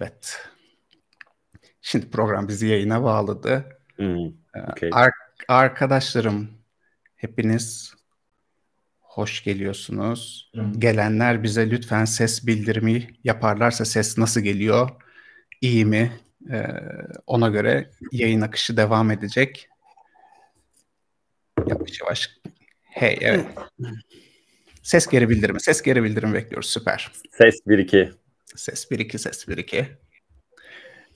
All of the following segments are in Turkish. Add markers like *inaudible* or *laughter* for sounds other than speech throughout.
Evet. Şimdi program bizi yayına bağladı. Hmm, okay. Ee, ar- arkadaşlarım hepiniz hoş geliyorsunuz. Hmm. Gelenler bize lütfen ses bildirimi yaparlarsa ses nasıl geliyor, İyi mi? Ee, ona göre yayın akışı devam edecek. Yavaş yavaş. Hey, evet. Hmm. Ses geri bildirimi, ses geri bildirimi bekliyoruz. Süper. Ses 1-2. Ses 1-2, ses 1-2.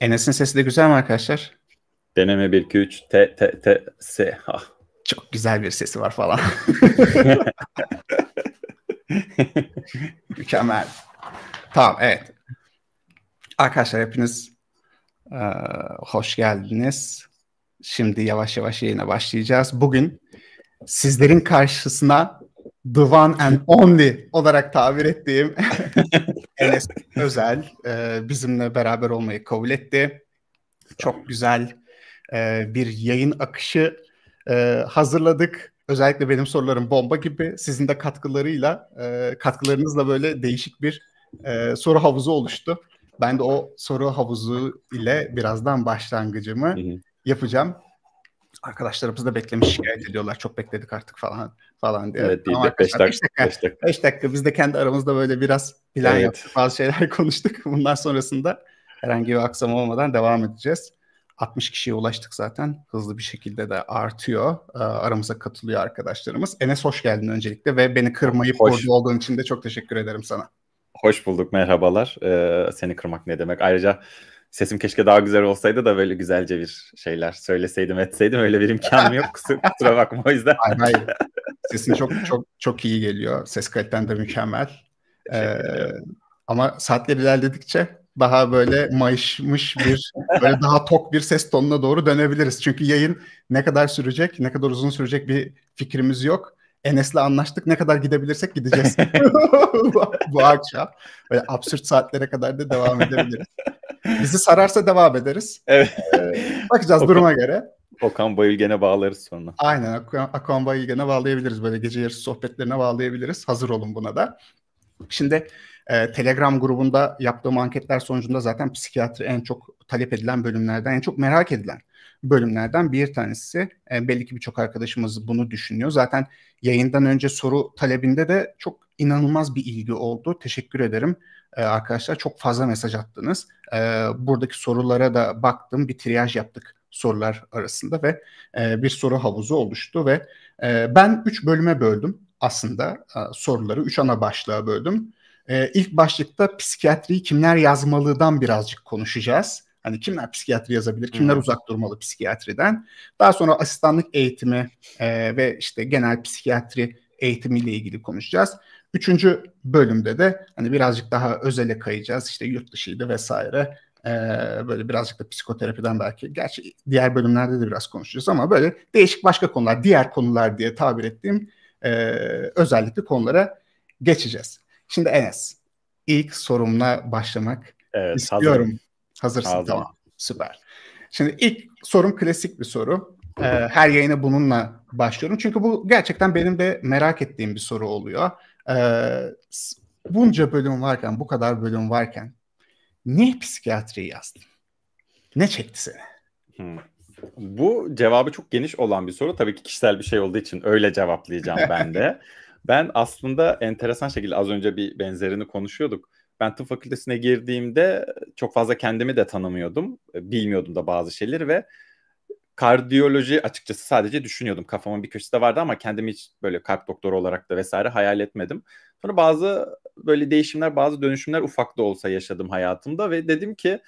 Enes'in sesi de güzel mi arkadaşlar? Deneme 1-2-3, T, T, T, S, H. Çok güzel bir sesi var falan. *laughs* Mükemmel. Tamam, evet. Arkadaşlar hepiniz e, hoş geldiniz. Şimdi yavaş yavaş yayına başlayacağız. Bugün sizlerin karşısına The One and Only olarak tabir ettiğim *laughs* Enes Özel e, bizimle beraber olmayı kabul etti. Çok güzel e, bir yayın akışı e, hazırladık. Özellikle benim sorularım bomba gibi. Sizin de katkılarıyla, e, katkılarınızla böyle değişik bir e, soru havuzu oluştu. Ben de o soru havuzu ile birazdan başlangıcımı yapacağım arkadaşlarımız da beklemiş şikayet ediyorlar. Çok bekledik artık falan falan diye. Evet, tamam, 5 dakika, 5 dakika, beş dakika. Beş dakika. Biz de kendi aramızda böyle biraz plan evet. yaptık. Bazı şeyler *laughs* konuştuk. Bundan sonrasında herhangi bir aksam olmadan devam edeceğiz. 60 kişiye ulaştık zaten. Hızlı bir şekilde de artıyor. Ee, aramıza katılıyor arkadaşlarımız. Enes hoş geldin öncelikle ve beni kırmayıp hoş. burada olduğun için de çok teşekkür ederim sana. Hoş bulduk, merhabalar. Ee, seni kırmak ne demek? Ayrıca sesim keşke daha güzel olsaydı da böyle güzelce bir şeyler söyleseydim etseydim öyle bir imkanım yok *laughs* kusura, kusura bakma o yüzden. Hayır, hayır. *laughs* Sesin çok çok çok iyi geliyor. Ses kaliten de mükemmel. Ee, ama saatler ilerledikçe daha böyle mayışmış bir böyle daha tok bir ses tonuna doğru dönebiliriz. Çünkü yayın ne kadar sürecek, ne kadar uzun sürecek bir fikrimiz yok. Enes'le anlaştık ne kadar gidebilirsek gideceğiz bu, *laughs* *laughs* bu akşam. Böyle absürt saatlere kadar da devam edebiliriz. Bizi sararsa devam ederiz. Evet. Ee, bakacağız Okan, duruma göre. Okan Bayülgen'e bağlarız sonra. Aynen Okan, Okan Bayülgen'e bağlayabiliriz. Böyle gece yarısı sohbetlerine bağlayabiliriz. Hazır olun buna da. Şimdi e, Telegram grubunda yaptığım anketler sonucunda zaten psikiyatri en çok talep edilen bölümlerden, en çok merak edilen bölümlerden bir tanesi. E, belli ki birçok arkadaşımız bunu düşünüyor. Zaten yayından önce soru talebinde de çok inanılmaz bir ilgi oldu. Teşekkür ederim e, arkadaşlar. Çok fazla mesaj attınız. E, buradaki sorulara da baktım. Bir triyaj yaptık sorular arasında ve e, bir soru havuzu oluştu ve e, ben 3 bölüme böldüm aslında e, soruları 3 ana başlığa böldüm. Ee, ilk başlıkta psikiyatriyi kimler yazmalıdan birazcık konuşacağız. Hani kimler psikiyatri yazabilir, kimler hmm. uzak durmalı psikiyatriden. Daha sonra asistanlık eğitimi e, ve işte genel psikiyatri eğitimiyle ilgili konuşacağız. Üçüncü bölümde de hani birazcık daha özele kayacağız. İşte yurt dışıydı vesaire. E, böyle birazcık da psikoterapiden belki. Gerçi diğer bölümlerde de biraz konuşacağız ama böyle değişik başka konular, diğer konular diye tabir ettiğim e, özellikle konulara geçeceğiz. Şimdi Enes, ilk sorumla başlamak evet, istiyorum. Hazırım. Hazırsın, hazırım. tamam. Süper. Şimdi ilk sorum klasik bir soru. Ee, her yayına bununla başlıyorum. Çünkü bu gerçekten benim de merak ettiğim bir soru oluyor. Ee, bunca bölüm varken, bu kadar bölüm varken niye psikiyatriyi yazdın? Ne çekti seni? Hmm. Bu cevabı çok geniş olan bir soru. Tabii ki kişisel bir şey olduğu için öyle cevaplayacağım ben de. *laughs* Ben aslında enteresan şekilde az önce bir benzerini konuşuyorduk. Ben tıp fakültesine girdiğimde çok fazla kendimi de tanımıyordum. Bilmiyordum da bazı şeyleri ve kardiyoloji açıkçası sadece düşünüyordum. Kafamın bir köşesinde vardı ama kendimi hiç böyle kalp doktoru olarak da vesaire hayal etmedim. Sonra bazı böyle değişimler, bazı dönüşümler ufak da olsa yaşadım hayatımda ve dedim ki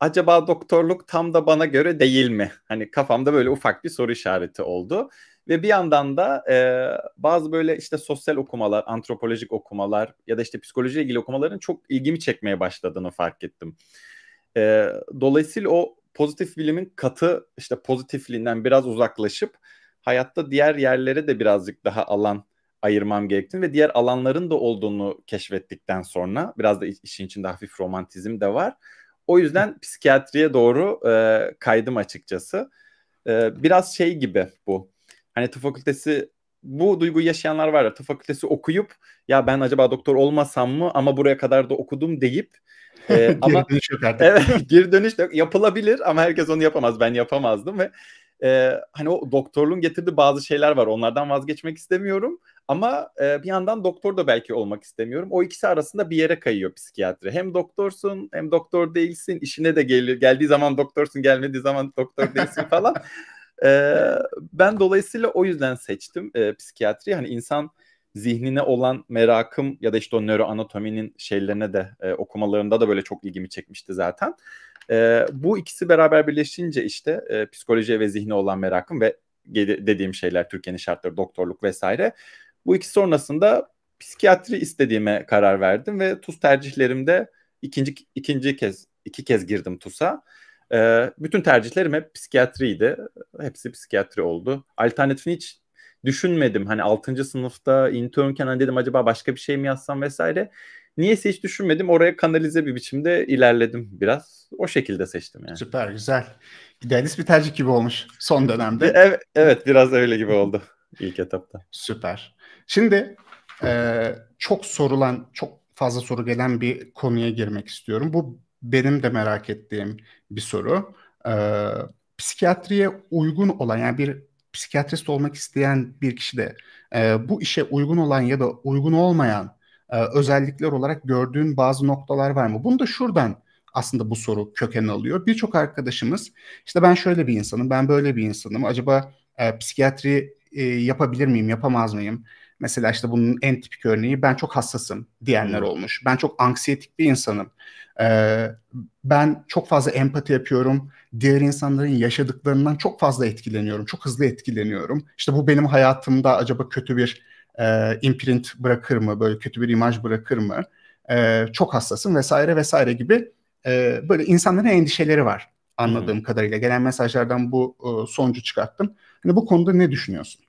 acaba doktorluk tam da bana göre değil mi? Hani kafamda böyle ufak bir soru işareti oldu. Ve bir yandan da e, bazı böyle işte sosyal okumalar, antropolojik okumalar ya da işte psikolojiyle ilgili okumaların çok ilgimi çekmeye başladığını fark ettim. E, dolayısıyla o pozitif bilimin katı işte pozitifliğinden biraz uzaklaşıp hayatta diğer yerlere de birazcık daha alan ayırmam gerektiğini ve diğer alanların da olduğunu keşfettikten sonra biraz da işin içinde hafif romantizm de var. O yüzden psikiyatriye doğru e, kaydım açıkçası. E, biraz şey gibi bu Hani tıp fakültesi bu duyguyu yaşayanlar var ya tıp fakültesi okuyup ya ben acaba doktor olmasam mı ama buraya kadar da okudum deyip e, *laughs* geri ama dönüş yok artık. Evet, *laughs* geri dönüş de yok. yapılabilir ama herkes onu yapamaz. Ben yapamazdım ve e, hani o doktorluğun getirdiği bazı şeyler var. Onlardan vazgeçmek istemiyorum ama e, bir yandan doktor da belki olmak istemiyorum. O ikisi arasında bir yere kayıyor psikiyatri. Hem doktorsun hem doktor değilsin. işine de gelir. Geldiği zaman doktorsun, gelmediği zaman doktor değilsin falan. *laughs* E, ben dolayısıyla o yüzden seçtim e, psikiyatri. Hani insan zihnine olan merakım ya da işte o nöroanatominin şeylerine de e, okumalarında da böyle çok ilgimi çekmişti zaten. E, bu ikisi beraber birleşince işte e, psikolojiye ve zihni olan merakım ve dediğim şeyler Türkiye'nin şartları doktorluk vesaire. Bu ikisi sonrasında psikiyatri istediğime karar verdim ve TUS tercihlerimde ikinci ikinci kez iki kez girdim TUS'a. E, bütün tercihlerim hep psikiyatriydi. Hepsi psikiyatri oldu. Alternatifini hiç düşünmedim. Hani 6. sınıfta internken hani dedim acaba başka bir şey mi yazsam vesaire. Niyeyse hiç düşünmedim. Oraya kanalize bir biçimde ilerledim biraz. O şekilde seçtim yani. Süper güzel. İdealist bir tercih gibi olmuş son dönemde. E, evet, evet biraz öyle gibi oldu *laughs* ilk etapta. Süper. Şimdi e, çok sorulan, çok fazla soru gelen bir konuya girmek istiyorum. Bu benim de merak ettiğim bir soru. Ee, psikiyatriye uygun olan yani bir psikiyatrist olmak isteyen bir kişi de e, bu işe uygun olan ya da uygun olmayan e, özellikler olarak gördüğün bazı noktalar var mı? Bunu da şuradan aslında bu soru köken alıyor. Birçok arkadaşımız işte ben şöyle bir insanım, ben böyle bir insanım. Acaba e, psikiyatri e, yapabilir miyim, yapamaz mıyım? Mesela işte bunun en tipik örneği ben çok hassasım diyenler hmm. olmuş. Ben çok anksiyetik bir insanım. Ee, ben çok fazla empati yapıyorum. Diğer insanların yaşadıklarından çok fazla etkileniyorum. Çok hızlı etkileniyorum. İşte bu benim hayatımda acaba kötü bir e, imprint bırakır mı? Böyle kötü bir imaj bırakır mı? E, çok hassasım vesaire vesaire gibi e, böyle insanların endişeleri var anladığım hmm. kadarıyla. Gelen mesajlardan bu e, sonucu çıkarttım. Hani bu konuda ne düşünüyorsun?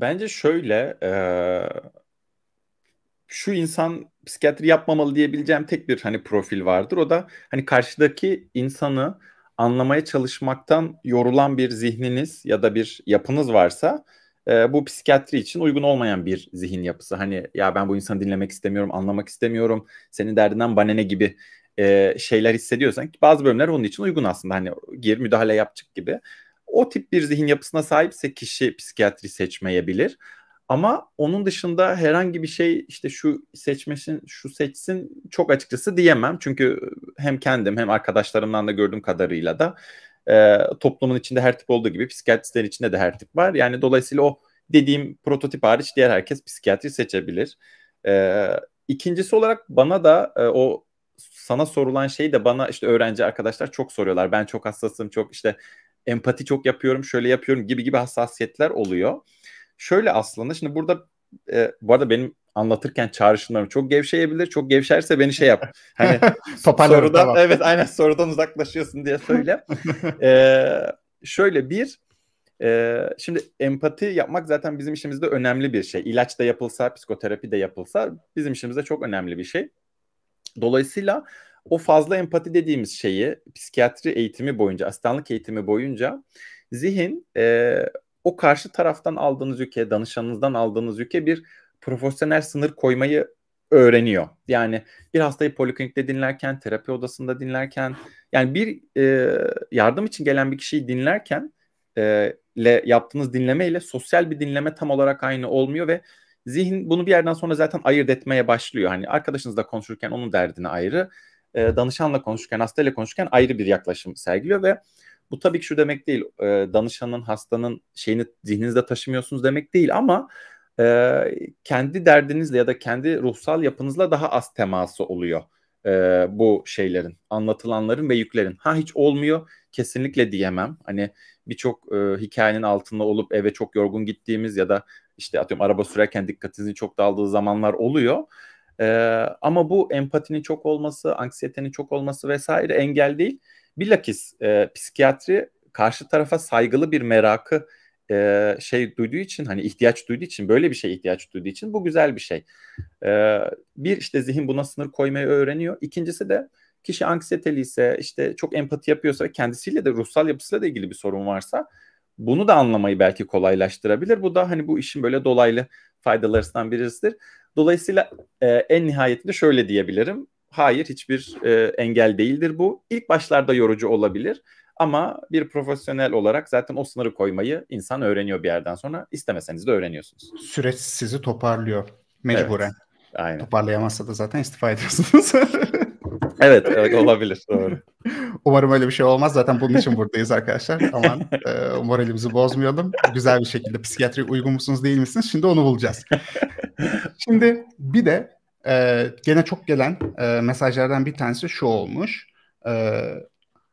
Bence şöyle e, şu insan psikiyatri yapmamalı diyebileceğim tek bir hani profil vardır. O da hani karşıdaki insanı anlamaya çalışmaktan yorulan bir zihniniz ya da bir yapınız varsa e, bu psikiyatri için uygun olmayan bir zihin yapısı. Hani ya ben bu insanı dinlemek istemiyorum, anlamak istemiyorum, senin derdinden bana ne gibi e, şeyler hissediyorsan ki bazı bölümler onun için uygun aslında. Hani gir müdahale yapacak gibi. O tip bir zihin yapısına sahipse kişi psikiyatri seçmeyebilir. Ama onun dışında herhangi bir şey işte şu seçmesin, şu seçsin çok açıkçası diyemem. Çünkü hem kendim hem arkadaşlarımdan da gördüğüm kadarıyla da e, toplumun içinde her tip olduğu gibi psikiyatristler içinde de her tip var. Yani dolayısıyla o dediğim prototip hariç diğer herkes psikiyatri seçebilir. E, ikincisi olarak bana da e, o sana sorulan şey de bana işte öğrenci arkadaşlar çok soruyorlar. Ben çok hassasım, çok işte empati çok yapıyorum, şöyle yapıyorum gibi gibi hassasiyetler oluyor. Şöyle aslında şimdi burada e, bu arada benim anlatırken çağrışımlarım çok gevşeyebilir. Çok gevşerse beni şey yap. *laughs* Hani sorudan tamam. evet aynen sorudan uzaklaşıyorsun diye söyle. ee, *laughs* şöyle bir e, şimdi empati yapmak zaten bizim işimizde önemli bir şey. İlaç da yapılsa, psikoterapi de yapılsa bizim işimizde çok önemli bir şey. Dolayısıyla o fazla empati dediğimiz şeyi psikiyatri eğitimi boyunca, asistanlık eğitimi boyunca zihin e, o karşı taraftan aldığınız yüke, danışanınızdan aldığınız yüke bir profesyonel sınır koymayı öğreniyor. Yani bir hastayı poliklinikte dinlerken, terapi odasında dinlerken, yani bir e, yardım için gelen bir kişiyi dinlerken e, le yaptığınız dinleme ile sosyal bir dinleme tam olarak aynı olmuyor ve zihin bunu bir yerden sonra zaten ayırt etmeye başlıyor. Hani arkadaşınızla konuşurken onun derdini ayrı, e, danışanla konuşurken, hastayla konuşurken ayrı bir yaklaşım sergiliyor ve bu tabii ki şu demek değil, e, danışanın, hastanın şeyini zihninizde taşımıyorsunuz demek değil ama e, kendi derdinizle ya da kendi ruhsal yapınızla daha az teması oluyor e, bu şeylerin, anlatılanların ve yüklerin. Ha hiç olmuyor kesinlikle diyemem. Hani birçok e, hikayenin altında olup eve çok yorgun gittiğimiz ya da işte atıyorum araba sürerken dikkatinizin çok daldığı zamanlar oluyor. E, ama bu empatinin çok olması, anksiyetenin çok olması vesaire engel değil. Bilakis e, psikiyatri karşı tarafa saygılı bir merakı e, şey duyduğu için hani ihtiyaç duyduğu için böyle bir şey ihtiyaç duyduğu için bu güzel bir şey. E, bir işte zihin buna sınır koymayı öğreniyor. İkincisi de kişi anksiyeteli ise işte çok empati yapıyorsa kendisiyle de ruhsal yapısıyla da ilgili bir sorun varsa bunu da anlamayı belki kolaylaştırabilir. Bu da hani bu işin böyle dolaylı faydalarından birisidir. Dolayısıyla e, en nihayetinde şöyle diyebilirim. Hayır hiçbir e, engel değildir bu. İlk başlarda yorucu olabilir ama bir profesyonel olarak zaten o sınırı koymayı insan öğreniyor bir yerden sonra. İstemeseniz de öğreniyorsunuz. Süreç sizi toparlıyor mecburen. Evet. Aynen. Toparlayamazsa da zaten istifa ediyorsunuz. *laughs* Evet, evet olabilir. Doğru. *laughs* Umarım öyle bir şey olmaz. Zaten bunun için buradayız arkadaşlar. Aman *laughs* e, moralimizi bozmayalım. Güzel bir şekilde psikiyatriye uygun musunuz değil misiniz? Şimdi onu bulacağız. Şimdi bir de e, gene çok gelen e, mesajlardan bir tanesi şu olmuş. E,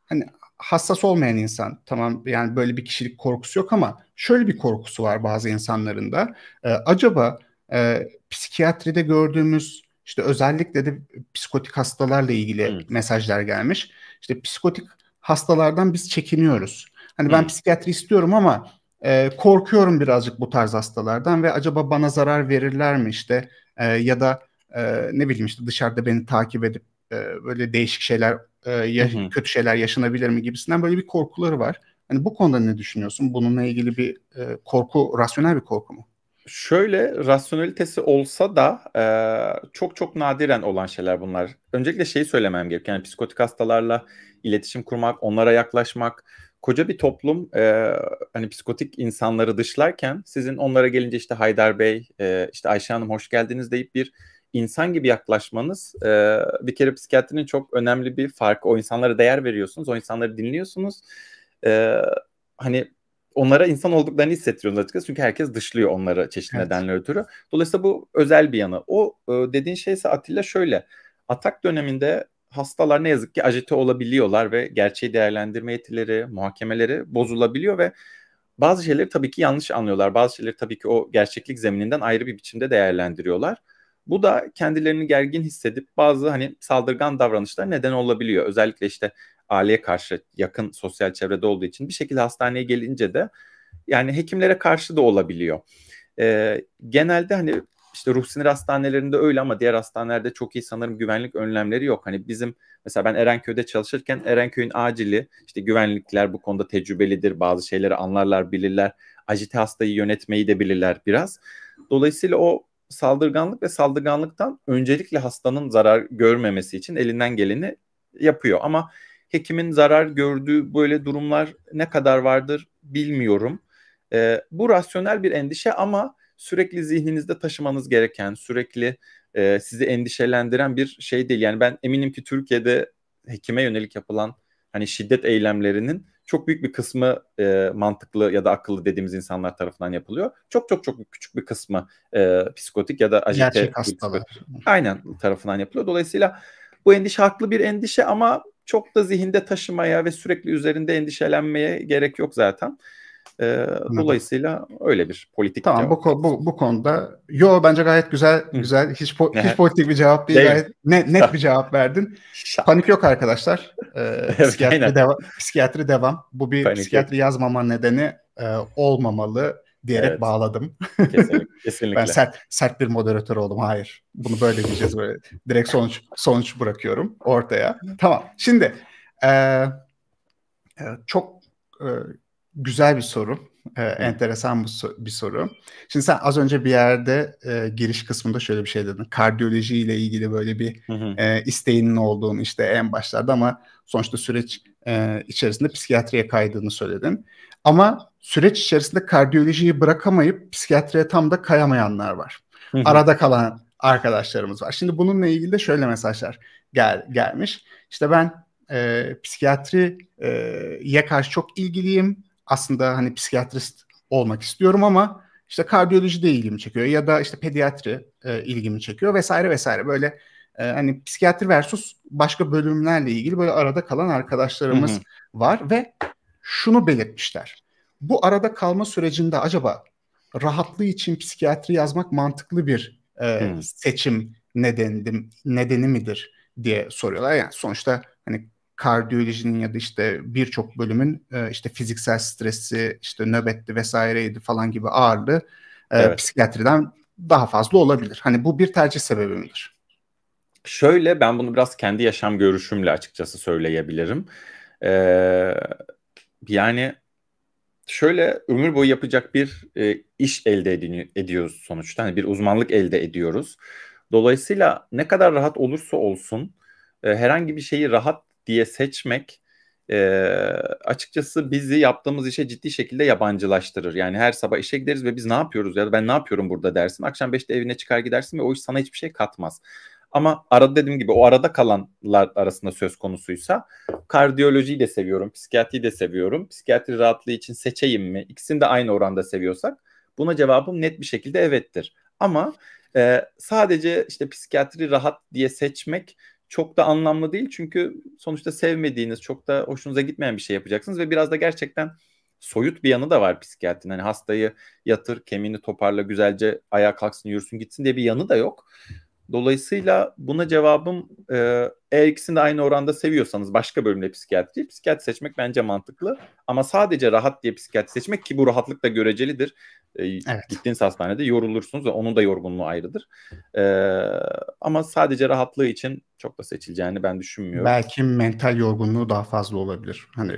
hani hassas olmayan insan tamam yani böyle bir kişilik korkusu yok ama şöyle bir korkusu var bazı insanların da. E, acaba e, psikiyatride gördüğümüz işte özellikle de psikotik hastalarla ilgili evet. mesajlar gelmiş. İşte psikotik hastalardan biz çekiniyoruz. Hani ben evet. psikiyatri istiyorum ama e, korkuyorum birazcık bu tarz hastalardan ve acaba bana zarar verirler mi işte e, ya da e, ne bileyim işte dışarıda beni takip edip e, böyle değişik şeyler e, ya, hı kötü şeyler yaşanabilir mi gibisinden böyle bir korkuları var. Hani bu konuda ne düşünüyorsun? Bununla ilgili bir e, korku rasyonel bir korku mu? Şöyle rasyonalitesi olsa da e, çok çok nadiren olan şeyler bunlar. Öncelikle şeyi söylemem gerek. Yani psikotik hastalarla iletişim kurmak, onlara yaklaşmak. Koca bir toplum e, hani psikotik insanları dışlarken sizin onlara gelince işte Haydar Bey, e, işte Ayşe Hanım hoş geldiniz deyip bir insan gibi yaklaşmanız e, bir kere psikiyatrinin çok önemli bir farkı. O insanlara değer veriyorsunuz, o insanları dinliyorsunuz. E, hani onlara insan olduklarını hissettiriyoruz açıkçası. Çünkü herkes dışlıyor onları çeşitli evet. nedenler ötürü. Dolayısıyla bu özel bir yanı. O e, dediğin şey ise Atilla şöyle. Atak döneminde hastalar ne yazık ki ajite olabiliyorlar ve gerçeği değerlendirme yetileri, muhakemeleri bozulabiliyor ve bazı şeyleri tabii ki yanlış anlıyorlar. Bazı şeyleri tabii ki o gerçeklik zemininden ayrı bir biçimde değerlendiriyorlar. Bu da kendilerini gergin hissedip bazı hani saldırgan davranışlar neden olabiliyor. Özellikle işte aileye karşı yakın sosyal çevrede olduğu için bir şekilde hastaneye gelince de yani hekimlere karşı da olabiliyor. E, genelde hani işte ruh sinir hastanelerinde öyle ama diğer hastanelerde çok iyi sanırım güvenlik önlemleri yok. Hani bizim mesela ben Erenköy'de çalışırken Erenköy'ün acili işte güvenlikler bu konuda tecrübelidir. Bazı şeyleri anlarlar, bilirler. Ajite hastayı yönetmeyi de bilirler biraz. Dolayısıyla o saldırganlık ve saldırganlıktan öncelikle hastanın zarar görmemesi için elinden geleni yapıyor. Ama hekimin zarar gördüğü böyle durumlar ne kadar vardır bilmiyorum. E, bu rasyonel bir endişe ama sürekli zihninizde taşımanız gereken, sürekli e, sizi endişelendiren bir şey değil. Yani ben eminim ki Türkiye'de hekime yönelik yapılan hani şiddet eylemlerinin çok büyük bir kısmı e, mantıklı ya da akıllı dediğimiz insanlar tarafından yapılıyor. Çok çok çok küçük bir kısmı e, psikotik ya da ajite. Gerçek hastalar. Aynen tarafından yapılıyor. Dolayısıyla bu endişe haklı bir endişe ama çok da zihinde taşımaya ve sürekli üzerinde endişelenmeye gerek yok zaten. E, Anladım. dolayısıyla öyle bir politik tamam, cevap. bu, bu, bu konuda yo bence gayet güzel güzel hiç po- hiç politik bir cevap değil, değil. gayet net, net bir cevap verdin. Panik yok arkadaşlar. Ee, *laughs* psikiyatri, deva- psikiyatri devam. Bu bir Panik psikiyatri yok. yazmama nedeni e, olmamalı diyerek evet. bağladım. *laughs* Kesinlikle. kesinlikle. ben sert, sert bir moderatör oldum. Hayır. Bunu böyle diyeceğiz. Böyle. Direkt sonuç sonuç bırakıyorum ortaya. Tamam. Şimdi e, e çok e, güzel bir soru. E, enteresan bir soru. Şimdi sen az önce bir yerde e, giriş kısmında şöyle bir şey dedin. Kardiyoloji ile ilgili böyle bir e, isteğinin olduğunu işte en başlarda ama sonuçta süreç e, içerisinde psikiyatriye kaydığını söyledim. Ama süreç içerisinde kardiyolojiyi bırakamayıp psikiyatriye tam da kayamayanlar var. Hı hı. Arada kalan arkadaşlarımız var. Şimdi bununla ilgili de şöyle mesajlar gel gelmiş. İşte ben e, psikiyatriye karşı çok ilgiliyim. Aslında hani psikiyatrist olmak istiyorum ama işte kardiyoloji de ilgimi çekiyor ya da işte pediatri e, ilgimi çekiyor vesaire vesaire böyle e, hani psikiyatri versus başka bölümlerle ilgili böyle arada kalan arkadaşlarımız Hı-hı. var ve şunu belirtmişler. Bu arada kalma sürecinde acaba rahatlığı için psikiyatri yazmak mantıklı bir e, seçim nedenim, nedeni midir diye soruyorlar. Yani sonuçta hani kardiyolojinin ya da işte birçok bölümün e, işte fiziksel stresi, işte nöbetti vesaireydi falan gibi ağırlığı e, evet. psikiyatriden daha fazla olabilir. Hani bu bir tercih sebebi midir? Şöyle ben bunu biraz kendi yaşam görüşümle açıkçası söyleyebilirim. Ee, yani şöyle ömür boyu yapacak bir e, iş elde edini, ediyoruz sonuçta. Hani bir uzmanlık elde ediyoruz. Dolayısıyla ne kadar rahat olursa olsun e, herhangi bir şeyi rahat diye seçmek e, açıkçası bizi yaptığımız işe ciddi şekilde yabancılaştırır. Yani her sabah işe gideriz ve biz ne yapıyoruz ya da ben ne yapıyorum burada dersin. Akşam 5'te evine çıkar gidersin ve o iş sana hiçbir şey katmaz. Ama arada dediğim gibi o arada kalanlar arasında söz konusuysa kardiyolojiyi de seviyorum, psikiyatriyi de seviyorum. Psikiyatri rahatlığı için seçeyim mi? İkisini de aynı oranda seviyorsak buna cevabım net bir şekilde evettir. Ama e, sadece işte psikiyatri rahat diye seçmek çok da anlamlı değil. Çünkü sonuçta sevmediğiniz, çok da hoşunuza gitmeyen bir şey yapacaksınız ve biraz da gerçekten soyut bir yanı da var psikiyatrinin. Hani hastayı yatır, kemiğini toparla, güzelce ayağa kalksın, yürüsün, gitsin diye bir yanı da yok. Dolayısıyla buna cevabım e, eğer ikisini de aynı oranda seviyorsanız başka bölümde psikiyatri, psikiyatri seçmek bence mantıklı. Ama sadece rahat diye psikiyatri seçmek ki bu rahatlık da görecelidir. E, evet. Gittiğiniz hastanede yorulursunuz ve onun da yorgunluğu ayrıdır. E, ama sadece rahatlığı için çok da seçileceğini ben düşünmüyorum. Belki mental yorgunluğu daha fazla olabilir. Hani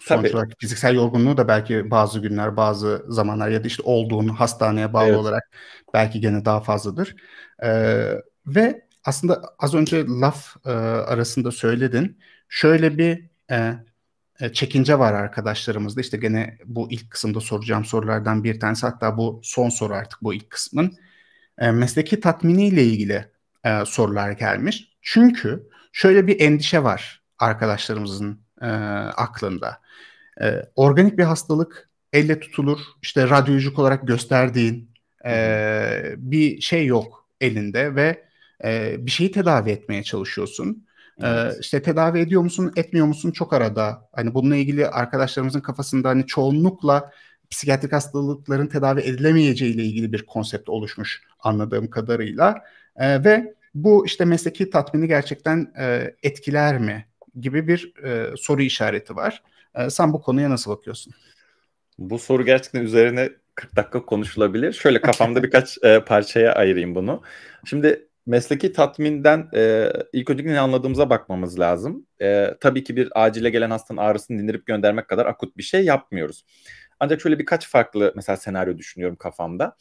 Sonuç olarak fiziksel yorgunluğu da belki bazı günler, bazı zamanlar ya da işte olduğun hastaneye bağlı evet. olarak belki gene daha fazladır. Ee, ve aslında az önce laf e, arasında söyledin. Şöyle bir e, e çekince var arkadaşlarımızda. İşte gene bu ilk kısımda soracağım sorulardan bir tanesi hatta bu son soru artık bu ilk kısmın. E, mesleki tatminiyle ilgili e, sorular gelmiş. Çünkü şöyle bir endişe var arkadaşlarımızın e, aklında. E, organik bir hastalık elle tutulur, işte radyolojik olarak gösterdiğin e, bir şey yok elinde ve e, bir şeyi tedavi etmeye çalışıyorsun. E, evet. işte tedavi ediyor musun, etmiyor musun çok arada. Hani bununla ilgili arkadaşlarımızın kafasında hani çoğunlukla psikiyatrik hastalıkların tedavi edilemeyeceği ile ilgili bir konsept oluşmuş anladığım kadarıyla. E, ve bu işte mesleki tatmini gerçekten e, etkiler mi? gibi bir e, soru işareti var. E, sen bu konuya nasıl bakıyorsun? Bu soru gerçekten üzerine 40 dakika konuşulabilir. Şöyle kafamda *laughs* birkaç e, parçaya ayırayım bunu. Şimdi mesleki tatminden e, ilk önce ne anladığımıza bakmamız lazım. E, tabii ki bir acile gelen hastanın ağrısını dindirip göndermek kadar akut bir şey yapmıyoruz. Ancak şöyle birkaç farklı mesela senaryo düşünüyorum kafamda.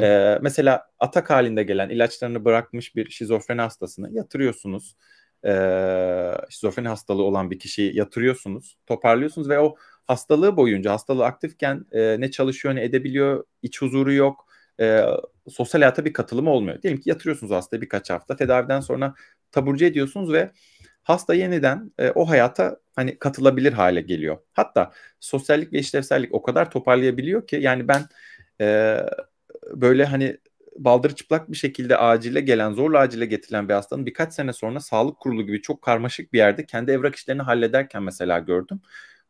ee, mesela atak halinde gelen ilaçlarını bırakmış bir şizofreni hastasını yatırıyorsunuz e, şizofreni hastalığı olan bir kişiyi yatırıyorsunuz, toparlıyorsunuz ve o hastalığı boyunca, hastalığı aktifken e, ne çalışıyor ne edebiliyor, iç huzuru yok, e, sosyal hayata bir katılımı olmuyor. Diyelim ki yatırıyorsunuz hastayı birkaç hafta, tedaviden sonra taburcu ediyorsunuz ve hasta yeniden e, o hayata hani katılabilir hale geliyor. Hatta sosyallik ve işlevsellik o kadar toparlayabiliyor ki yani ben e, böyle hani baldır çıplak bir şekilde acile gelen, zorla acile getirilen bir hastanın birkaç sene sonra sağlık kurulu gibi çok karmaşık bir yerde kendi evrak işlerini hallederken mesela gördüm.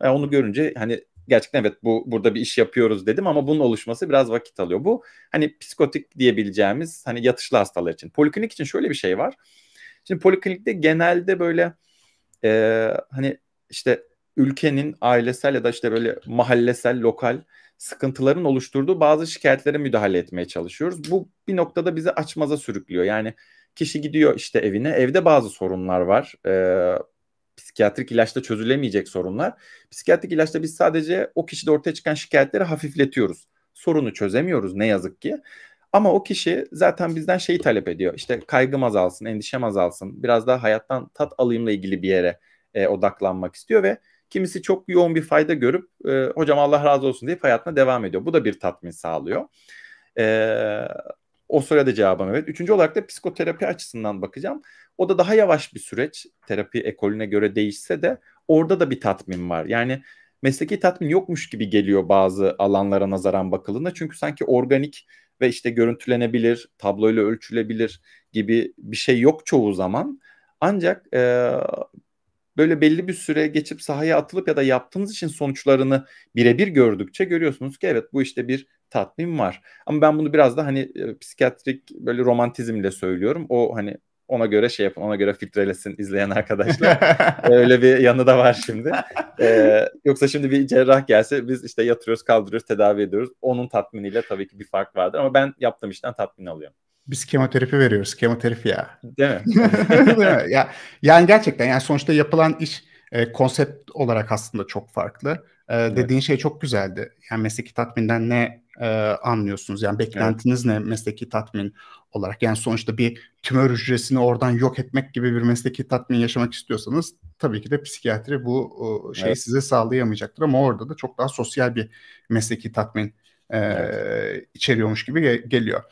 Yani e, onu görünce hani gerçekten evet bu burada bir iş yapıyoruz dedim ama bunun oluşması biraz vakit alıyor. Bu hani psikotik diyebileceğimiz hani yatışlı hastalar için. Poliklinik için şöyle bir şey var. Şimdi poliklinikte genelde böyle e, hani işte ülkenin ailesel ya da işte böyle mahallesel, lokal sıkıntıların oluşturduğu bazı şikayetlere müdahale etmeye çalışıyoruz. Bu bir noktada bizi açmaza sürüklüyor. Yani kişi gidiyor işte evine. Evde bazı sorunlar var. Ee, psikiyatrik ilaçla çözülemeyecek sorunlar. Psikiyatrik ilaçla biz sadece o kişide ortaya çıkan şikayetleri hafifletiyoruz. Sorunu çözemiyoruz ne yazık ki. Ama o kişi zaten bizden şeyi talep ediyor. İşte kaygım azalsın, endişem azalsın, biraz daha hayattan tat alayımla ilgili bir yere e, odaklanmak istiyor ve Kimisi çok yoğun bir fayda görüp e, hocam Allah razı olsun deyip hayatına devam ediyor. Bu da bir tatmin sağlıyor. E, o sırada cevabım evet. Üçüncü olarak da psikoterapi açısından bakacağım. O da daha yavaş bir süreç. Terapi ekolüne göre değişse de orada da bir tatmin var. Yani mesleki tatmin yokmuş gibi geliyor bazı alanlara nazaran bakılında. Çünkü sanki organik ve işte görüntülenebilir, tabloyla ölçülebilir gibi bir şey yok çoğu zaman. Ancak e, böyle belli bir süre geçip sahaya atılıp ya da yaptığınız için sonuçlarını birebir gördükçe görüyorsunuz ki evet bu işte bir tatmin var. Ama ben bunu biraz da hani e, psikiyatrik böyle romantizmle söylüyorum. O hani ona göre şey yapın, ona göre filtrelesin izleyen arkadaşlar. *laughs* Öyle bir yanı da var şimdi. Ee, yoksa şimdi bir cerrah gelse biz işte yatırıyoruz, kaldırıyoruz, tedavi ediyoruz. Onun tatminiyle tabii ki bir fark vardır ama ben yaptığım işten tatmin alıyorum biz kemoterapi veriyoruz. Kemoterapi ya. Değil mi? *laughs* Ya, yani gerçekten yani sonuçta yapılan iş e, konsept olarak aslında çok farklı. E, evet. Dediğin şey çok güzeldi. Yani mesleki tatminden ne e, anlıyorsunuz? Yani beklentiniz evet. ne mesleki tatmin olarak? Yani sonuçta bir tümör hücresini oradan yok etmek gibi bir mesleki tatmin yaşamak istiyorsanız tabii ki de psikiyatri bu şeyi evet. size sağlayamayacaktır. Ama orada da çok daha sosyal bir mesleki tatmin e, evet. içeriyormuş gibi geliyor.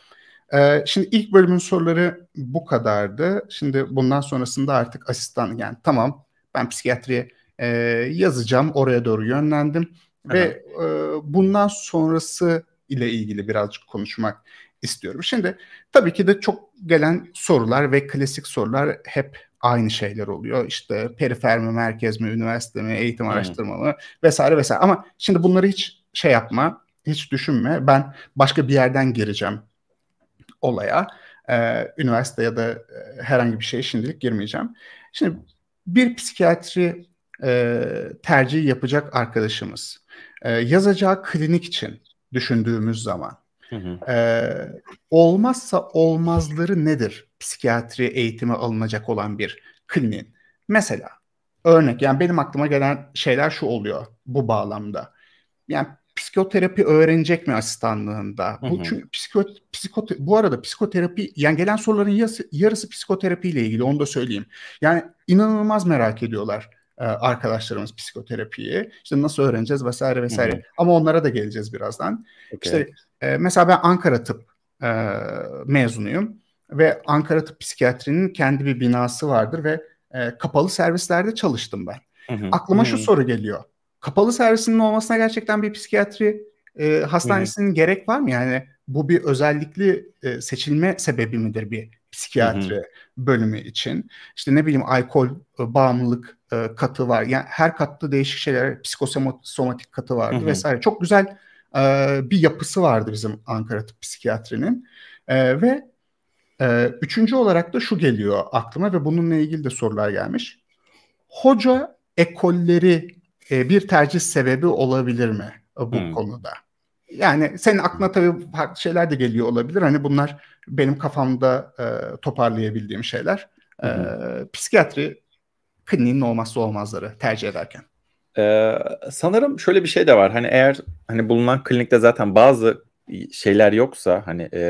Ee, şimdi ilk bölümün soruları bu kadardı. Şimdi bundan sonrasında artık asistan yani tamam ben psikiyatriye e, yazacağım oraya doğru yönlendim. Evet. Ve e, bundan sonrası ile ilgili birazcık konuşmak istiyorum. Şimdi tabii ki de çok gelen sorular ve klasik sorular hep aynı şeyler oluyor. İşte perifer mi, merkez mi, üniversite mi, eğitim hmm. araştırma mı vesaire vesaire. Ama şimdi bunları hiç şey yapma, hiç düşünme. Ben başka bir yerden gireceğim olaya, e, üniversite ya da e, herhangi bir şeye şimdilik girmeyeceğim. Şimdi bir psikiyatri e, tercihi yapacak arkadaşımız e, yazacağı klinik için düşündüğümüz zaman hı hı. E, olmazsa olmazları nedir psikiyatri eğitimi alınacak olan bir kliniğin? Mesela örnek yani benim aklıma gelen şeyler şu oluyor bu bağlamda. Yani psikoterapi öğrenecek mi asistanlığında? Hı hı. çünkü psiko, psiko bu arada psikoterapi yani gelen soruların yarısı, yarısı psikoterapi ile ilgili onu da söyleyeyim. Yani inanılmaz merak ediyorlar e, arkadaşlarımız psikoterapiyi. İşte nasıl öğreneceğiz vesaire vesaire. Hı hı. Ama onlara da geleceğiz birazdan. Okay. İşte e, mesela ben Ankara Tıp e, mezunuyum ve Ankara Tıp Psikiyatri'nin kendi bir binası vardır ve e, kapalı servislerde çalıştım ben. Hı hı. Aklıma hı hı. şu soru geliyor kapalı servisinin olmasına gerçekten bir psikiyatri e, hastanesinin Hı-hı. gerek var mı? Yani bu bir özellikli e, seçilme sebebi midir bir psikiyatri Hı-hı. bölümü için? İşte ne bileyim alkol e, bağımlılık e, katı var. Yani her katta değişik şeyler, psikosomatik katı vardı Hı-hı. vesaire. Çok güzel e, bir yapısı vardı bizim Ankara Tıp Psikiyatri'nin. E, ve e, üçüncü olarak da şu geliyor aklıma ve bununla ilgili de sorular gelmiş. Hoca ekolleri ee, bir tercih sebebi olabilir mi bu hmm. konuda? Yani senin aklına tabii farklı şeyler de geliyor olabilir. Hani bunlar benim kafamda e, toparlayabildiğim şeyler. E, hmm. psikiyatri kliniğinin olmazsa olmazları tercih ederken. Ee, sanırım şöyle bir şey de var. Hani eğer hani bulunan klinikte zaten bazı şeyler yoksa hani e,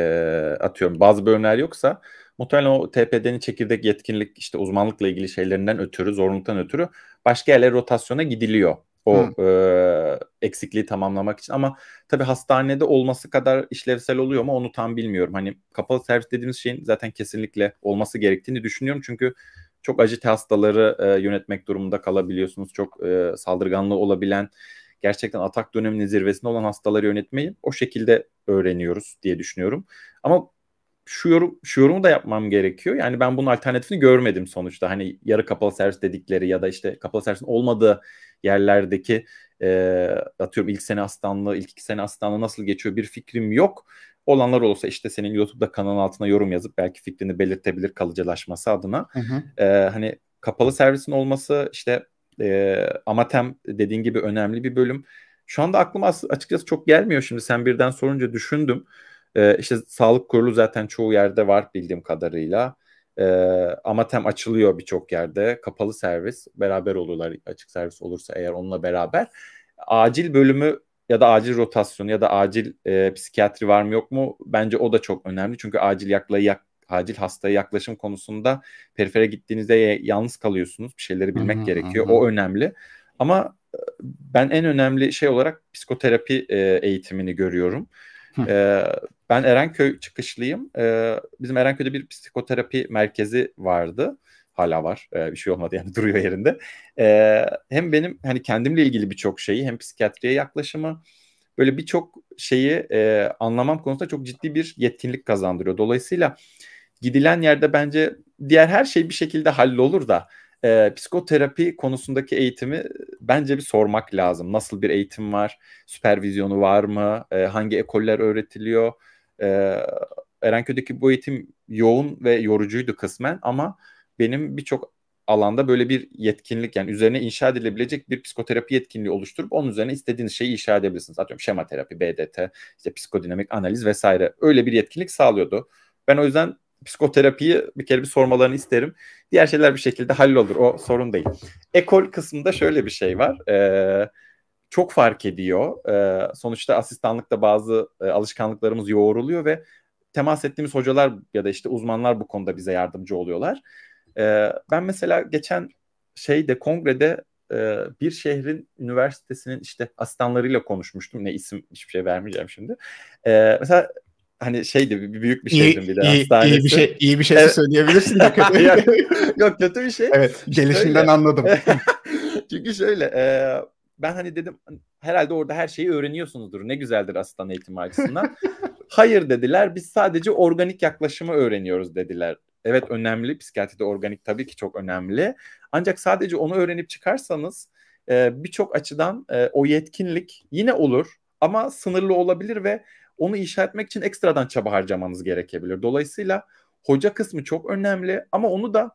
atıyorum bazı bölümler yoksa muhtemelen o TPD'nin çekirdek yetkinlik işte uzmanlıkla ilgili şeylerinden ötürü zorunluluktan ötürü başka yerlere rotasyona gidiliyor o e, eksikliği tamamlamak için ama tabi hastanede olması kadar işlevsel oluyor mu onu tam bilmiyorum. Hani kapalı servis dediğimiz şeyin zaten kesinlikle olması gerektiğini düşünüyorum çünkü çok acite hastaları e, yönetmek durumunda kalabiliyorsunuz. Çok e, saldırganlı olabilen gerçekten atak döneminin zirvesinde olan hastaları yönetmeyi o şekilde öğreniyoruz diye düşünüyorum. Ama şu, yorum, şu yorumu da yapmam gerekiyor. Yani ben bunun alternatifini görmedim sonuçta. Hani yarı kapalı servis dedikleri ya da işte kapalı servisin olmadığı yerlerdeki e, atıyorum ilk sene asistanlığı, ilk iki sene asistanlığı nasıl geçiyor bir fikrim yok. Olanlar olursa işte senin YouTube'da kanalın altına yorum yazıp belki fikrini belirtebilir kalıcılaşması adına. Hı hı. E, hani kapalı servisin olması işte e, Amatem dediğin gibi önemli bir bölüm. Şu anda aklıma açıkçası çok gelmiyor şimdi sen birden sorunca düşündüm. E, işte sağlık kurulu zaten çoğu yerde var bildiğim kadarıyla. E, ama tem açılıyor birçok yerde. Kapalı servis beraber oluyorlar açık servis olursa eğer onunla beraber. Acil bölümü ya da acil rotasyon ya da acil e, psikiyatri var mı yok mu bence o da çok önemli. Çünkü acil yakla yak, acil hastaya yaklaşım konusunda perifere gittiğinizde yalnız kalıyorsunuz. Bir şeyleri bilmek hı hı, gerekiyor. Hı. O önemli. Ama e, ben en önemli şey olarak psikoterapi e, eğitimini görüyorum. E, ben Erenköy çıkışlıyım. Ee, bizim Erenköy'de bir psikoterapi merkezi vardı. Hala var. Ee, bir şey olmadı yani *laughs* duruyor yerinde. Ee, hem benim hani kendimle ilgili birçok şeyi hem psikiyatriye yaklaşımı böyle birçok şeyi e, anlamam konusunda çok ciddi bir yetkinlik kazandırıyor. Dolayısıyla gidilen yerde bence diğer her şey bir şekilde hallolur da e, psikoterapi konusundaki eğitimi bence bir sormak lazım. Nasıl bir eğitim var? Süpervizyonu var mı? E, hangi ekoller öğretiliyor? E, Erenköy'deki bu eğitim yoğun ve yorucuydu kısmen ama benim birçok alanda böyle bir yetkinlik yani üzerine inşa edilebilecek bir psikoterapi yetkinliği oluşturup onun üzerine istediğiniz şeyi inşa edebilirsiniz. Atıyorum şema terapi, BDT, işte psikodinamik analiz vesaire öyle bir yetkinlik sağlıyordu. Ben o yüzden psikoterapiyi bir kere bir sormalarını isterim. Diğer şeyler bir şekilde hallolur. O sorun değil. Ekol kısmında şöyle bir şey var. Eee çok fark ediyor. E, sonuçta asistanlıkta bazı e, alışkanlıklarımız yoğruluyor ve temas ettiğimiz hocalar ya da işte uzmanlar bu konuda bize yardımcı oluyorlar. E, ben mesela geçen şeyde kongrede e, bir şehrin üniversitesinin işte asistanlarıyla konuşmuştum. Ne isim hiçbir şey vermeyeceğim şimdi. E, mesela hani şeydi büyük bir şeydi bir de iyi, hastanesi. İyi bir şey iyi bir şey evet. söyleyebilirsin de kötü. *laughs* yok, yok kötü bir şey. Evet gelişinden anladım. *laughs* Çünkü şöyle e, ben hani dedim herhalde orada her şeyi öğreniyorsunuzdur. Ne güzeldir asistan eğitimi açısından. *laughs* Hayır dediler biz sadece organik yaklaşımı öğreniyoruz dediler. Evet önemli psikiyatride organik tabii ki çok önemli. Ancak sadece onu öğrenip çıkarsanız e, birçok açıdan e, o yetkinlik yine olur ama sınırlı olabilir ve onu inşa etmek için ekstradan çaba harcamanız gerekebilir. Dolayısıyla hoca kısmı çok önemli ama onu da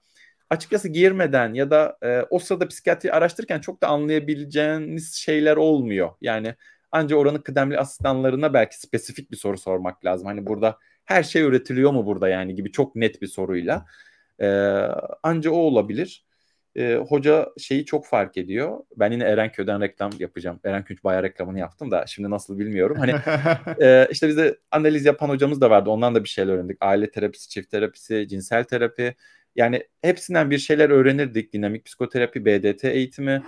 açıkçası girmeden ya da e, o sırada psikiyatri araştırırken çok da anlayabileceğiniz şeyler olmuyor. Yani ancak oranın kıdemli asistanlarına belki spesifik bir soru sormak lazım. Hani burada her şey üretiliyor mu burada yani gibi çok net bir soruyla. E, anca o olabilir. E, hoca şeyi çok fark ediyor. Ben yine Erenköy'den reklam yapacağım. Erenköy bayağı reklamını yaptım da şimdi nasıl bilmiyorum. Hani *laughs* e, işte bize analiz yapan hocamız da vardı. Ondan da bir şeyler öğrendik. Aile terapisi, çift terapisi, cinsel terapi yani hepsinden bir şeyler öğrenirdik. Dinamik psikoterapi, BDT eğitimi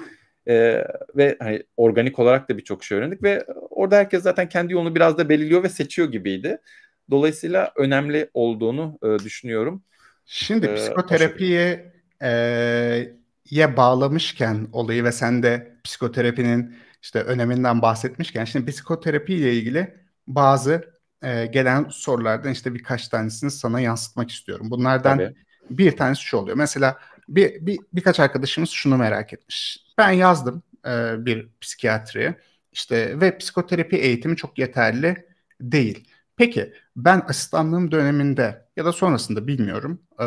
e, ve hani organik olarak da birçok şey öğrendik ve orada herkes zaten kendi yolunu biraz da belirliyor ve seçiyor gibiydi. Dolayısıyla önemli olduğunu e, düşünüyorum. Şimdi ee, psikoterapiye e, ye bağlamışken olayı ve sen de psikoterapinin işte öneminden bahsetmişken şimdi psikoterapi ile ilgili bazı e, gelen sorulardan işte birkaç tanesini sana yansıtmak istiyorum. Bunlardan Tabii bir tanesi şu oluyor. Mesela bir, bir birkaç arkadaşımız şunu merak etmiş. Ben yazdım e, bir psikiyatriye işte ve psikoterapi eğitimi çok yeterli değil. Peki ben asistanlığım döneminde ya da sonrasında bilmiyorum e,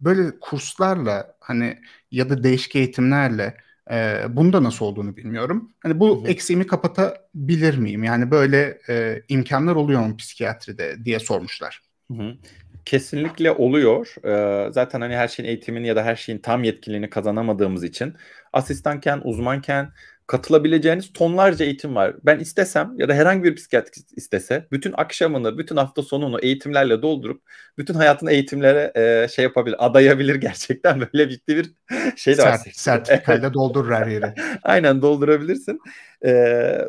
böyle kurslarla hani ya da değişik eğitimlerle e, bunda nasıl olduğunu bilmiyorum. Hani bu hı eksiğimi kapatabilir miyim? Yani böyle e, imkanlar oluyor mu psikiyatride diye sormuşlar. Hı-hı. Kesinlikle oluyor. Ee, zaten hani her şeyin eğitimini ya da her şeyin tam yetkinliğini kazanamadığımız için asistanken, uzmanken katılabileceğiniz tonlarca eğitim var. Ben istesem ya da herhangi bir psikiyatrist istese bütün akşamını, bütün hafta sonunu eğitimlerle doldurup bütün hayatını eğitimlere e, şey yapabilir, adayabilir gerçekten *laughs* böyle ciddi bir şey de var. Sert, sertifikayla doldurur her yeri. *laughs* Aynen doldurabilirsin. E,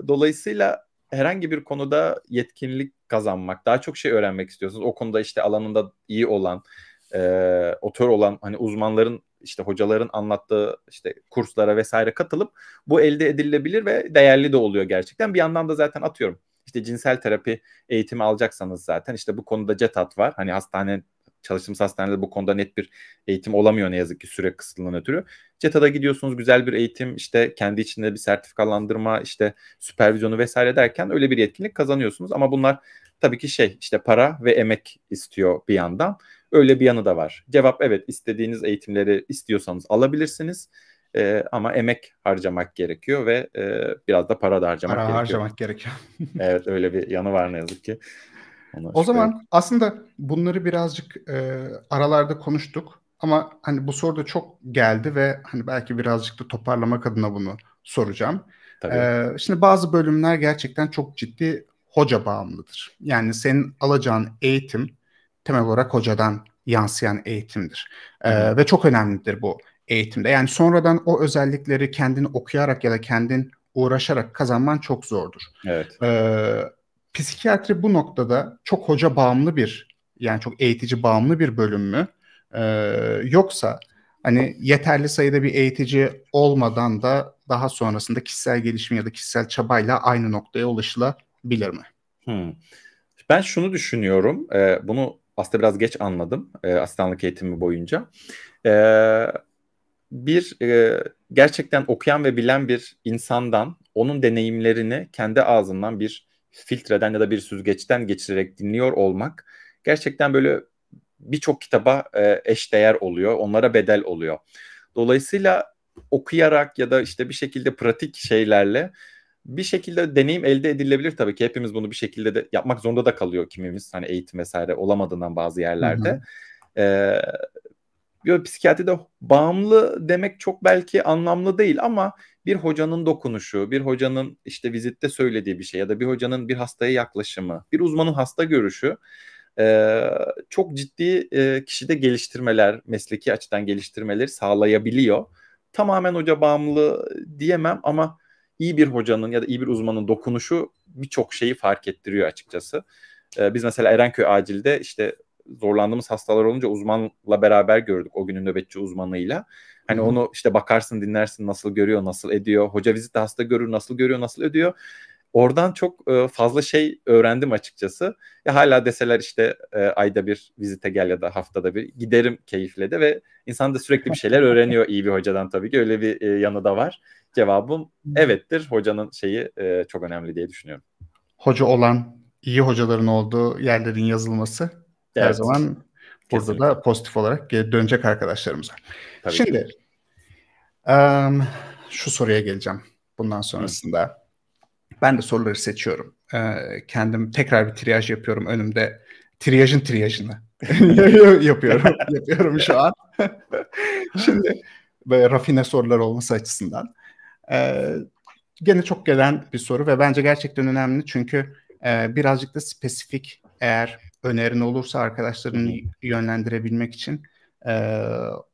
dolayısıyla herhangi bir konuda yetkinlik kazanmak, daha çok şey öğrenmek istiyorsunuz. O konuda işte alanında iyi olan, e, otör olan hani uzmanların işte hocaların anlattığı işte kurslara vesaire katılıp bu elde edilebilir ve değerli de oluyor gerçekten. Bir yandan da zaten atıyorum işte cinsel terapi eğitimi alacaksanız zaten işte bu konuda CETAT var. Hani hastane çalıştığımız hastanede bu konuda net bir eğitim olamıyor ne yazık ki süre kısıtlılığından ötürü. CETA'da gidiyorsunuz güzel bir eğitim işte kendi içinde bir sertifikalandırma işte süpervizyonu vesaire derken öyle bir yetkinlik kazanıyorsunuz ama bunlar Tabii ki şey işte para ve emek istiyor bir yandan. Öyle bir yanı da var. Cevap evet istediğiniz eğitimleri istiyorsanız alabilirsiniz. E, ama emek harcamak gerekiyor ve e, biraz da para da harcamak para gerekiyor. harcamak gerekiyor. *laughs* evet öyle bir yanı var ne yazık ki. Ona o zaman aslında bunları birazcık e, aralarda konuştuk ama hani bu soru da çok geldi ve hani belki birazcık da toparlamak adına bunu soracağım. Tabii. E, şimdi bazı bölümler gerçekten çok ciddi hoca bağımlıdır. Yani senin alacağın eğitim temel olarak hocadan yansıyan eğitimdir. Ee, ve çok önemlidir bu eğitimde. Yani sonradan o özellikleri kendini okuyarak ya da kendin uğraşarak kazanman çok zordur. Evet. Ee, psikiyatri bu noktada çok hoca bağımlı bir yani çok eğitici bağımlı bir bölüm mü? Ee, yoksa hani yeterli sayıda bir eğitici olmadan da daha sonrasında kişisel gelişim ya da kişisel çabayla aynı noktaya ulaşıla bilir mi? Hmm. Ben şunu düşünüyorum. E, bunu aslında biraz geç anladım e, asistanlık eğitimi boyunca. E, bir e, gerçekten okuyan ve bilen bir insandan onun deneyimlerini kendi ağzından bir filtreden ya da bir süzgeçten geçirerek dinliyor olmak gerçekten böyle birçok kitaba e, eşdeğer oluyor. Onlara bedel oluyor. Dolayısıyla okuyarak ya da işte bir şekilde pratik şeylerle bir şekilde deneyim elde edilebilir tabii ki. Hepimiz bunu bir şekilde de yapmak zorunda da kalıyor kimimiz. Hani eğitim vesaire olamadığından bazı yerlerde. Hı hı. Ee, psikiyatride bağımlı demek çok belki anlamlı değil ama bir hocanın dokunuşu, bir hocanın işte vizitte söylediği bir şey ya da bir hocanın bir hastaya yaklaşımı, bir uzmanın hasta görüşü e, çok ciddi e, kişide geliştirmeler, mesleki açıdan geliştirmeleri sağlayabiliyor. Tamamen hoca bağımlı diyemem ama iyi bir hocanın ya da iyi bir uzmanın dokunuşu birçok şeyi fark ettiriyor açıkçası. E, biz mesela Erenköy Acil'de işte zorlandığımız hastalar olunca uzmanla beraber gördük o günün nöbetçi uzmanıyla. Hani Hı-hı. onu işte bakarsın dinlersin nasıl görüyor nasıl ediyor. Hoca vizit hasta görür nasıl görüyor nasıl ediyor. Oradan çok e, fazla şey öğrendim açıkçası. Ya hala deseler işte e, ayda bir vizite gel ya da haftada bir giderim keyifle de ve insan da sürekli bir şeyler öğreniyor iyi bir hocadan tabii ki. Öyle bir e, yanı da var. Cevabım evettir. Hocanın şeyi çok önemli diye düşünüyorum. Hoca olan, iyi hocaların olduğu yerlerin yazılması evet. her zaman Kesinlikle. burada da pozitif olarak dönecek arkadaşlarımıza. Tabii Şimdi ki. um, şu soruya geleceğim bundan sonrasında. Hı ben de soruları seçiyorum. E, kendim tekrar bir triyaj yapıyorum önümde. Triyajın triyajını *laughs* yapıyorum. yapıyorum şu an. *laughs* Şimdi böyle rafine sorular olması açısından. E, gene çok gelen bir soru ve bence gerçekten önemli çünkü e, birazcık da spesifik eğer önerin olursa arkadaşlarını yönlendirebilmek için e,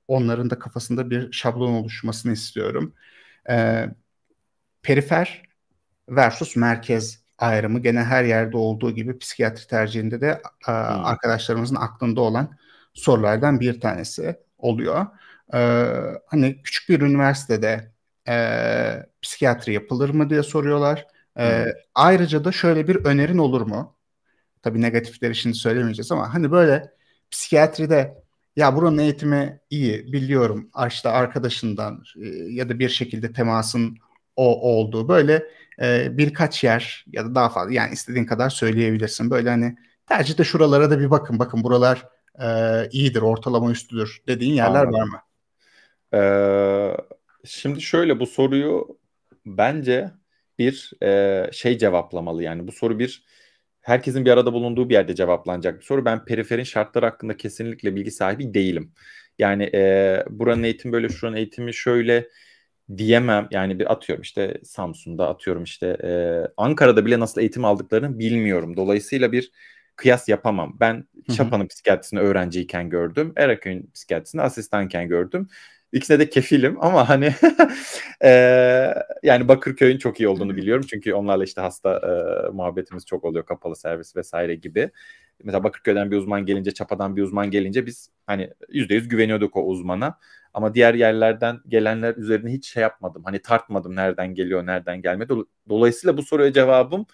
onların da kafasında bir şablon oluşmasını istiyorum. E, perifer versus merkez ayrımı gene her yerde olduğu gibi psikiyatri tercihinde de e, arkadaşlarımızın aklında olan sorulardan bir tanesi oluyor. E, hani küçük bir üniversitede e, psikiyatri yapılır mı diye soruyorlar. E, ayrıca da şöyle bir önerin olur mu? Tabii negatifleri şimdi söylemeyeceğiz ama hani böyle psikiyatride ya buranın eğitimi iyi biliyorum işte arkadaşından e, ya da bir şekilde temasın o olduğu böyle e, birkaç yer ya da daha fazla yani istediğin kadar söyleyebilirsin. Böyle hani tercihte şuralara da bir bakın. Bakın buralar e, iyidir, ortalama üstüdür dediğin yerler Anladım. var mı? Ee, şimdi şöyle bu soruyu bence bir e, şey cevaplamalı yani bu soru bir herkesin bir arada bulunduğu bir yerde cevaplanacak bir soru. Ben periferin şartları hakkında kesinlikle bilgi sahibi değilim. Yani e, buranın eğitimi böyle, şuranın eğitimi şöyle diyemem. Yani bir atıyorum işte Samsun'da atıyorum işte e, Ankara'da bile nasıl eğitim aldıklarını bilmiyorum. Dolayısıyla bir kıyas yapamam. Ben Çapa'nın psikiyatrisini öğrenciyken gördüm. Eraköy'ün psikiyatrisini asistanken gördüm. İkisine de kefilim ama hani *laughs* e, yani Bakırköy'ün çok iyi olduğunu biliyorum. Çünkü onlarla işte hasta e, muhabbetimiz çok oluyor kapalı servis vesaire gibi mesela Bakırköy'den bir uzman gelince, Çapa'dan bir uzman gelince biz hani %100 güveniyorduk o uzmana. Ama diğer yerlerden gelenler üzerine hiç şey yapmadım. Hani tartmadım nereden geliyor, nereden gelmedi. Dolayısıyla bu soruya cevabım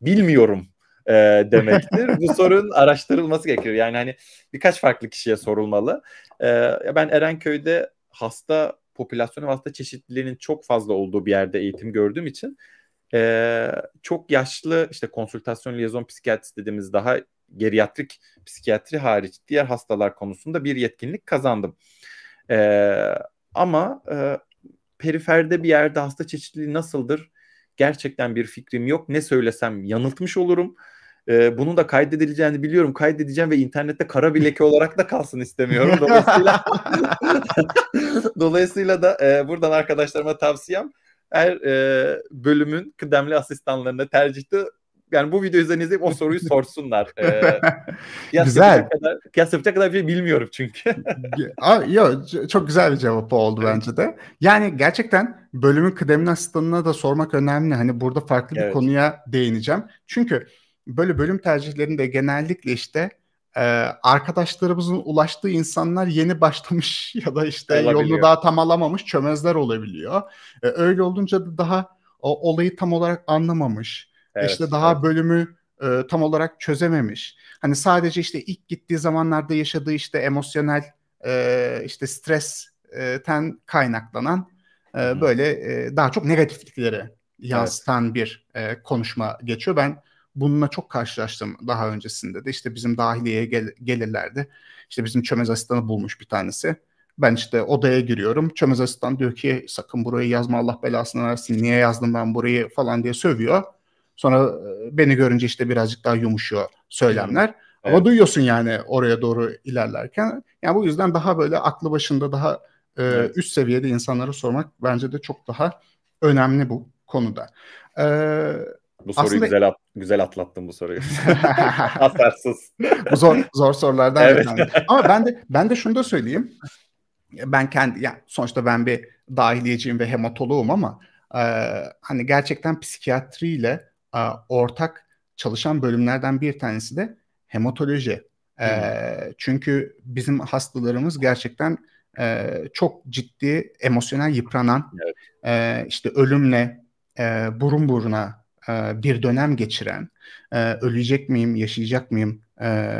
bilmiyorum e, demektir. bu *laughs* sorun araştırılması gerekir. Yani hani birkaç farklı kişiye sorulmalı. E, ben Erenköy'de hasta popülasyonu hasta çeşitliliğinin çok fazla olduğu bir yerde eğitim gördüğüm için e, çok yaşlı işte konsültasyon liyazon psikiyatrist dediğimiz daha Geriatrik psikiyatri hariç diğer hastalar konusunda bir yetkinlik kazandım. E, ama e, periferde bir yerde hasta çeşitliliği nasıldır? Gerçekten bir fikrim yok. Ne söylesem yanıltmış olurum. E, bunun da kaydedileceğini biliyorum. Kaydedeceğim ve internette kara bir leke *laughs* olarak da kalsın istemiyorum. Dolayısıyla *laughs* Dolayısıyla da e, buradan arkadaşlarıma tavsiyem her e, bölümün kıdemli asistanlarına tercihte yani bu videoyu üzerine izleyip o soruyu *laughs* sorsunlar. Ee, *laughs* güzel. Yapacak kadar, kıyas yapacak kadar bir şey bilmiyorum çünkü. yok çok güzel bir cevap oldu evet. bence de. Yani gerçekten bölümün kıdemli asistanına da sormak önemli. Hani burada farklı evet. bir konuya değineceğim. Çünkü böyle bölüm tercihlerinde genellikle işte e, arkadaşlarımızın ulaştığı insanlar yeni başlamış *laughs* ya da işte yolunu daha tam alamamış çömezler olabiliyor. E, öyle olunca da daha o, olayı tam olarak anlamamış Evet, işte daha evet. bölümü e, tam olarak çözememiş. Hani sadece işte ilk gittiği zamanlarda yaşadığı işte emosyonel e, işte stresten kaynaklanan e, böyle e, daha çok negatiflikleri yansıtan evet. bir e, konuşma geçiyor. Ben bununla çok karşılaştım daha öncesinde de işte bizim dahiliyeye gel- gelirlerdi. İşte bizim çömez asistanı bulmuş bir tanesi. Ben işte odaya giriyorum. Çömez asistan diyor ki sakın burayı yazma Allah belasını versin. Niye yazdım ben burayı falan diye sövüyor. Sonra e, beni görünce işte birazcık daha yumuşuyor söylemler. Evet. Ama duyuyorsun yani oraya doğru ilerlerken. Yani bu yüzden daha böyle aklı başında daha e, evet. üst seviyede insanlara sormak bence de çok daha önemli bu konuda. Ee, bu soruyu aslında... güzel at, güzel atlattım bu soruyu. Hasarsız. *laughs* *laughs* bu zor zor sorulardan evet. Ama ben de ben de şunu da söyleyeyim. Ben kendi ya sonuçta ben bir dahiliyeciyim ve hematoloğum ama e, hani gerçekten psikiyatriyle e, ortak çalışan bölümlerden bir tanesi de hematoloji. E, çünkü bizim hastalarımız gerçekten e, çok ciddi emosyonel yıpranan, evet. e, işte ölümle e, burun buruna e, bir dönem geçiren, e, ölecek miyim, yaşayacak mıyım e,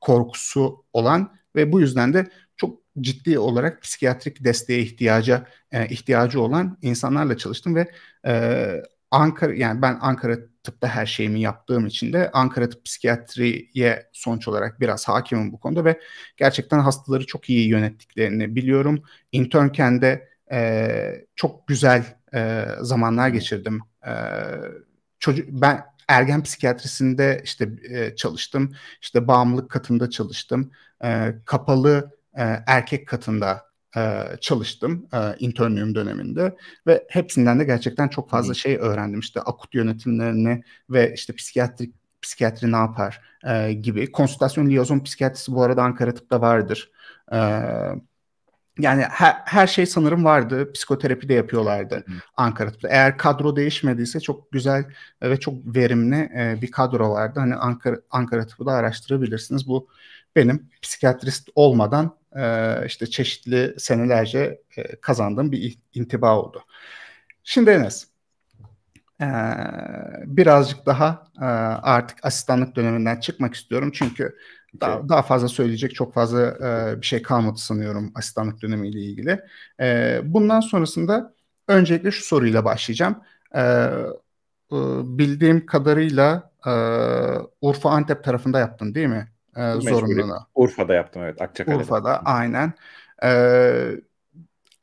korkusu olan ve bu yüzden de çok ciddi olarak psikiyatrik desteğe ihtiyaca e, ihtiyacı olan insanlarla çalıştım ve e, Ankara yani ben Ankara tıpta her şeyimi yaptığım için de Ankara Tıp Psikiyatri'ye sonuç olarak biraz hakimim bu konuda ve gerçekten hastaları çok iyi yönettiklerini biliyorum. İnternken de e, çok güzel e, zamanlar geçirdim. E, çocuk ben ergen psikiyatrisinde işte e, çalıştım. işte bağımlılık katında çalıştım. E, kapalı e, erkek katında e, çalıştım e, döneminde ve hepsinden de gerçekten çok fazla şey öğrendim. işte akut yönetimlerini ve işte psikiyatrik psikiyatri ne yapar e, gibi. Konsültasyon liyozon psikiyatrisi bu arada Ankara tıpta vardır. E, yani her, her şey sanırım vardı. Psikoterapi de yapıyorlardı Hı. Ankara tıpta. Eğer kadro değişmediyse çok güzel ve çok verimli e, bir kadro vardı. Hani Ankara, Ankara tıpı da araştırabilirsiniz. Bu benim psikiyatrist olmadan e, işte çeşitli senelerce e, kazandığım bir intiba oldu. Şimdi Enes, e, birazcık daha e, artık asistanlık döneminden çıkmak istiyorum. Çünkü daha, daha fazla söyleyecek çok fazla e, bir şey kalmadı sanıyorum asistanlık dönemiyle ilgili. E, bundan sonrasında öncelikle şu soruyla başlayacağım. E, e, bildiğim kadarıyla e, Urfa Antep tarafında yaptın değil mi? e, ee, zorunluluğuna. Urfa'da yaptım evet. Akçakale'de. Urfa'da aynen. E,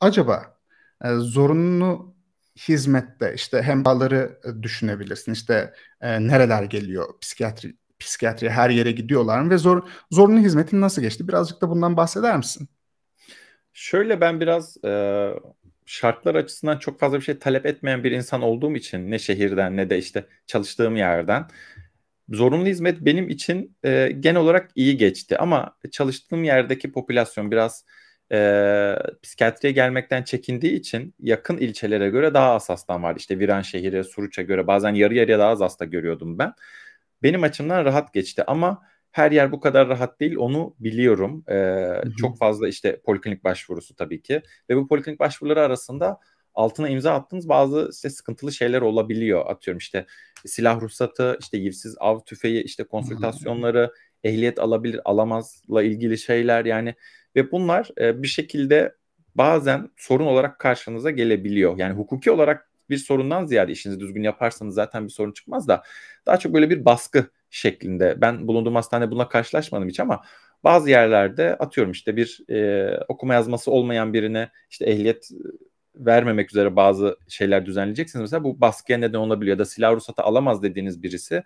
acaba e, zorunlu hizmette işte hem bağları e, düşünebilirsin. işte e, nereler geliyor psikiyatri psikiyatri her yere gidiyorlar mı ve zor zorunlu hizmetin nasıl geçti? Birazcık da bundan bahseder misin? Şöyle ben biraz e, şartlar açısından çok fazla bir şey talep etmeyen bir insan olduğum için ne şehirden ne de işte çalıştığım yerden zorunlu hizmet benim için e, genel olarak iyi geçti. Ama çalıştığım yerdeki popülasyon biraz e, psikiyatriye gelmekten çekindiği için yakın ilçelere göre daha az hasta var. İşte Viranşehir'e, Suruç'a göre bazen yarı yarıya daha az hasta görüyordum ben. Benim açımdan rahat geçti ama her yer bu kadar rahat değil onu biliyorum. Ee, çok fazla işte poliklinik başvurusu tabii ki ve bu poliklinik başvuruları arasında altına imza attığınız bazı işte sıkıntılı şeyler olabiliyor. Atıyorum işte silah ruhsatı, işte yivsiz av tüfeği, işte konsültasyonları, ehliyet alabilir alamazla ilgili şeyler yani ve bunlar e, bir şekilde bazen sorun olarak karşınıza gelebiliyor. Yani hukuki olarak bir sorundan ziyade işinizi düzgün yaparsanız zaten bir sorun çıkmaz da daha çok böyle bir baskı şeklinde. Ben bulunduğum hastanede buna karşılaşmadım hiç ama bazı yerlerde atıyorum işte bir e, okuma yazması olmayan birine işte ehliyet vermemek üzere bazı şeyler düzenleyeceksiniz. Mesela bu baskıya neden olabiliyor ya da silah ruhsatı alamaz dediğiniz birisi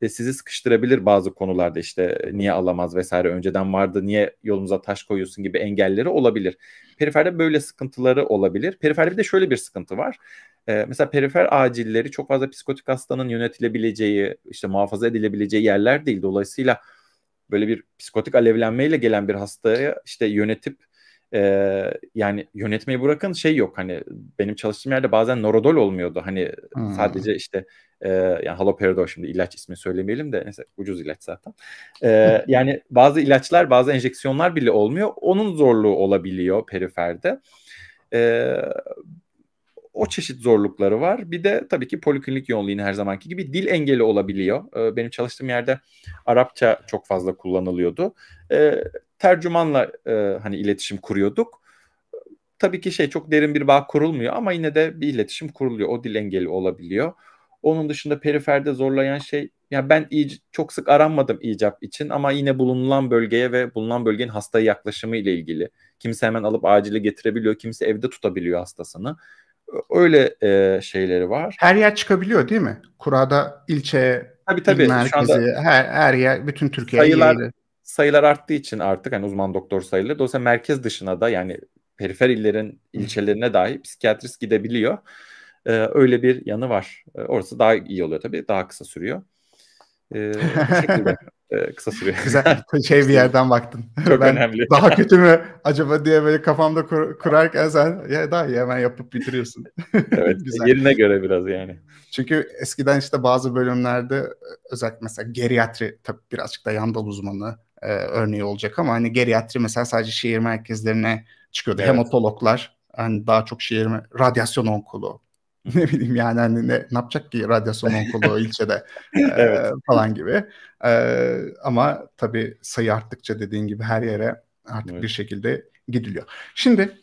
e, sizi sıkıştırabilir bazı konularda işte e, niye alamaz vesaire önceden vardı niye yolumuza taş koyuyorsun gibi engelleri olabilir. Periferde böyle sıkıntıları olabilir. Periferde bir de şöyle bir sıkıntı var. E, mesela perifer acilleri çok fazla psikotik hastanın yönetilebileceği işte muhafaza edilebileceği yerler değil. Dolayısıyla böyle bir psikotik alevlenmeyle gelen bir hastayı işte yönetip e, yani yönetmeyi bırakın şey yok hani benim çalıştığım yerde bazen norodol olmuyordu hani hmm. sadece işte e, yani haloperidol şimdi ilaç ismi söylemeyelim de neyse ucuz ilaç zaten e, *laughs* yani bazı ilaçlar bazı enjeksiyonlar bile olmuyor onun zorluğu olabiliyor periferde e, o çeşit zorlukları var. Bir de tabii ki poliklinik yoğunluğu her zamanki gibi dil engeli olabiliyor. Benim çalıştığım yerde Arapça çok fazla kullanılıyordu tercümanla e, hani iletişim kuruyorduk. Tabii ki şey çok derin bir bağ kurulmuyor ama yine de bir iletişim kuruluyor. O dil engeli olabiliyor. Onun dışında periferde zorlayan şey yani ben çok sık aranmadım icap için ama yine bulunulan bölgeye ve bulunan bölgenin hastaya yaklaşımı ile ilgili. Kimse hemen alıp acile getirebiliyor, kimse evde tutabiliyor hastasını. Öyle e, şeyleri var. Her yer çıkabiliyor değil mi? Kurada ilçeye, tabii, tabii. merkezi, her, her yer, bütün Türkiye'ye sayılar, sayılar arttığı için artık hani uzman doktor sayıları dolayısıyla merkez dışına da yani perifer illerin ilçelerine dahi psikiyatrist gidebiliyor. Ee, öyle bir yanı var. Ee, orası daha iyi oluyor tabii. Daha kısa sürüyor. Ee, şekilde, *laughs* e, kısa sürüyor. Güzel. Şey bir *laughs* yerden baktın. Çok ben önemli. Daha kötü mü acaba diye böyle kafamda kur, kurarken sen ya daha iyi hemen yapıp bitiriyorsun. *laughs* evet. Güzel. Yerine göre biraz yani. Çünkü eskiden işte bazı bölümlerde e, özellikle mesela geriatri tabii birazcık da yandal uzmanı e, örneği olacak ama hani geriatri mesela sadece şehir merkezlerine çıkıyordu. Evet. Hematologlar hani daha çok şehir radyasyon onkoloğu *laughs* ne bileyim yani hani ne, ne yapacak ki radyasyon onkoloğu *laughs* ilçede e, evet. falan gibi. E, ama tabii sayı arttıkça dediğin gibi her yere artık evet. bir şekilde gidiliyor. Şimdi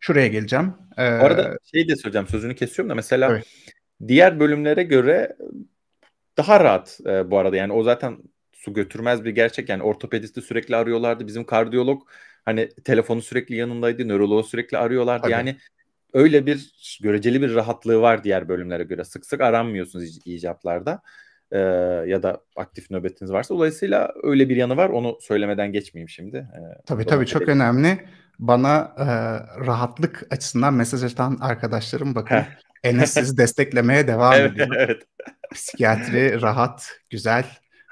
şuraya geleceğim. Ee, arada şey de söyleyeceğim sözünü kesiyorum da mesela evet. diğer bölümlere göre daha rahat e, bu arada yani o zaten su götürmez bir gerçek. Yani ortopedisti sürekli arıyorlardı. Bizim kardiyolog hani telefonu sürekli yanındaydı. Nöroloğu sürekli arıyorlardı. Tabii. Yani öyle bir göreceli bir rahatlığı var diğer bölümlere göre. Sık sık aranmıyorsunuz ic- icaplarda ya da aktif nöbetiniz varsa. Dolayısıyla öyle bir yanı var. Onu söylemeden geçmeyeyim şimdi. E, tabii tabii çok edelim. önemli. Bana e, rahatlık açısından mesaj atan arkadaşlarım bakın. Enes sizi desteklemeye *laughs* devam evet, ediyor. Evet. Psikiyatri rahat, güzel,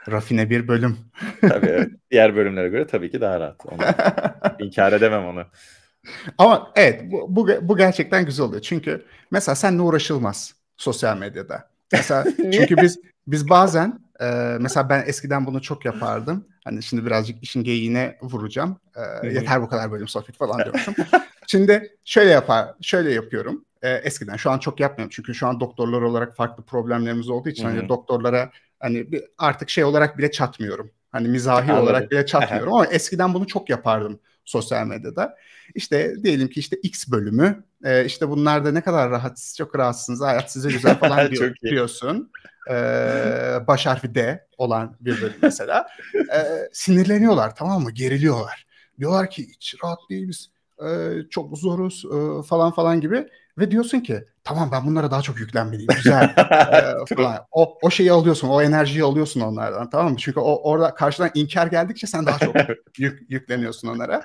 rafine bir bölüm. tabii *laughs* Diğer bölümlere göre tabii ki daha rahat. Onu, *laughs* inkar edemem onu. Ama evet bu, bu, bu gerçekten güzel oluyor. Çünkü mesela seninle uğraşılmaz sosyal medyada. Mesela *laughs* çünkü biz biz bazen e, mesela ben eskiden bunu çok yapardım. Hani şimdi birazcık işin geyiğine vuracağım. E, yeter bu kadar bölüm sohbet falan diyormuşum. şimdi şöyle yapar, şöyle yapıyorum. E, eskiden şu an çok yapmıyorum çünkü şu an doktorlar olarak farklı problemlerimiz olduğu için hani doktorlara hani artık şey olarak bile çatmıyorum. Hani mizahi Anladım. olarak bile çatmıyorum ama eskiden bunu çok yapardım sosyal medyada. İşte diyelim ki işte X bölümü e, işte bunlar ne kadar rahat çok rahatsınız hayat size güzel *laughs* falan diyor, diyorsun. E, baş harfi D olan bir bölüm mesela. E, sinirleniyorlar tamam mı geriliyorlar. Diyorlar ki hiç rahat değiliz e, çok zoruz e, falan falan gibi. Ve diyorsun ki tamam ben bunlara daha çok yüklenmeliyim. Güzel. *laughs* falan. O, o şeyi alıyorsun. O enerjiyi alıyorsun onlardan. Tamam mı? Çünkü o, orada karşıdan inkar geldikçe sen daha çok *laughs* yük, yükleniyorsun onlara.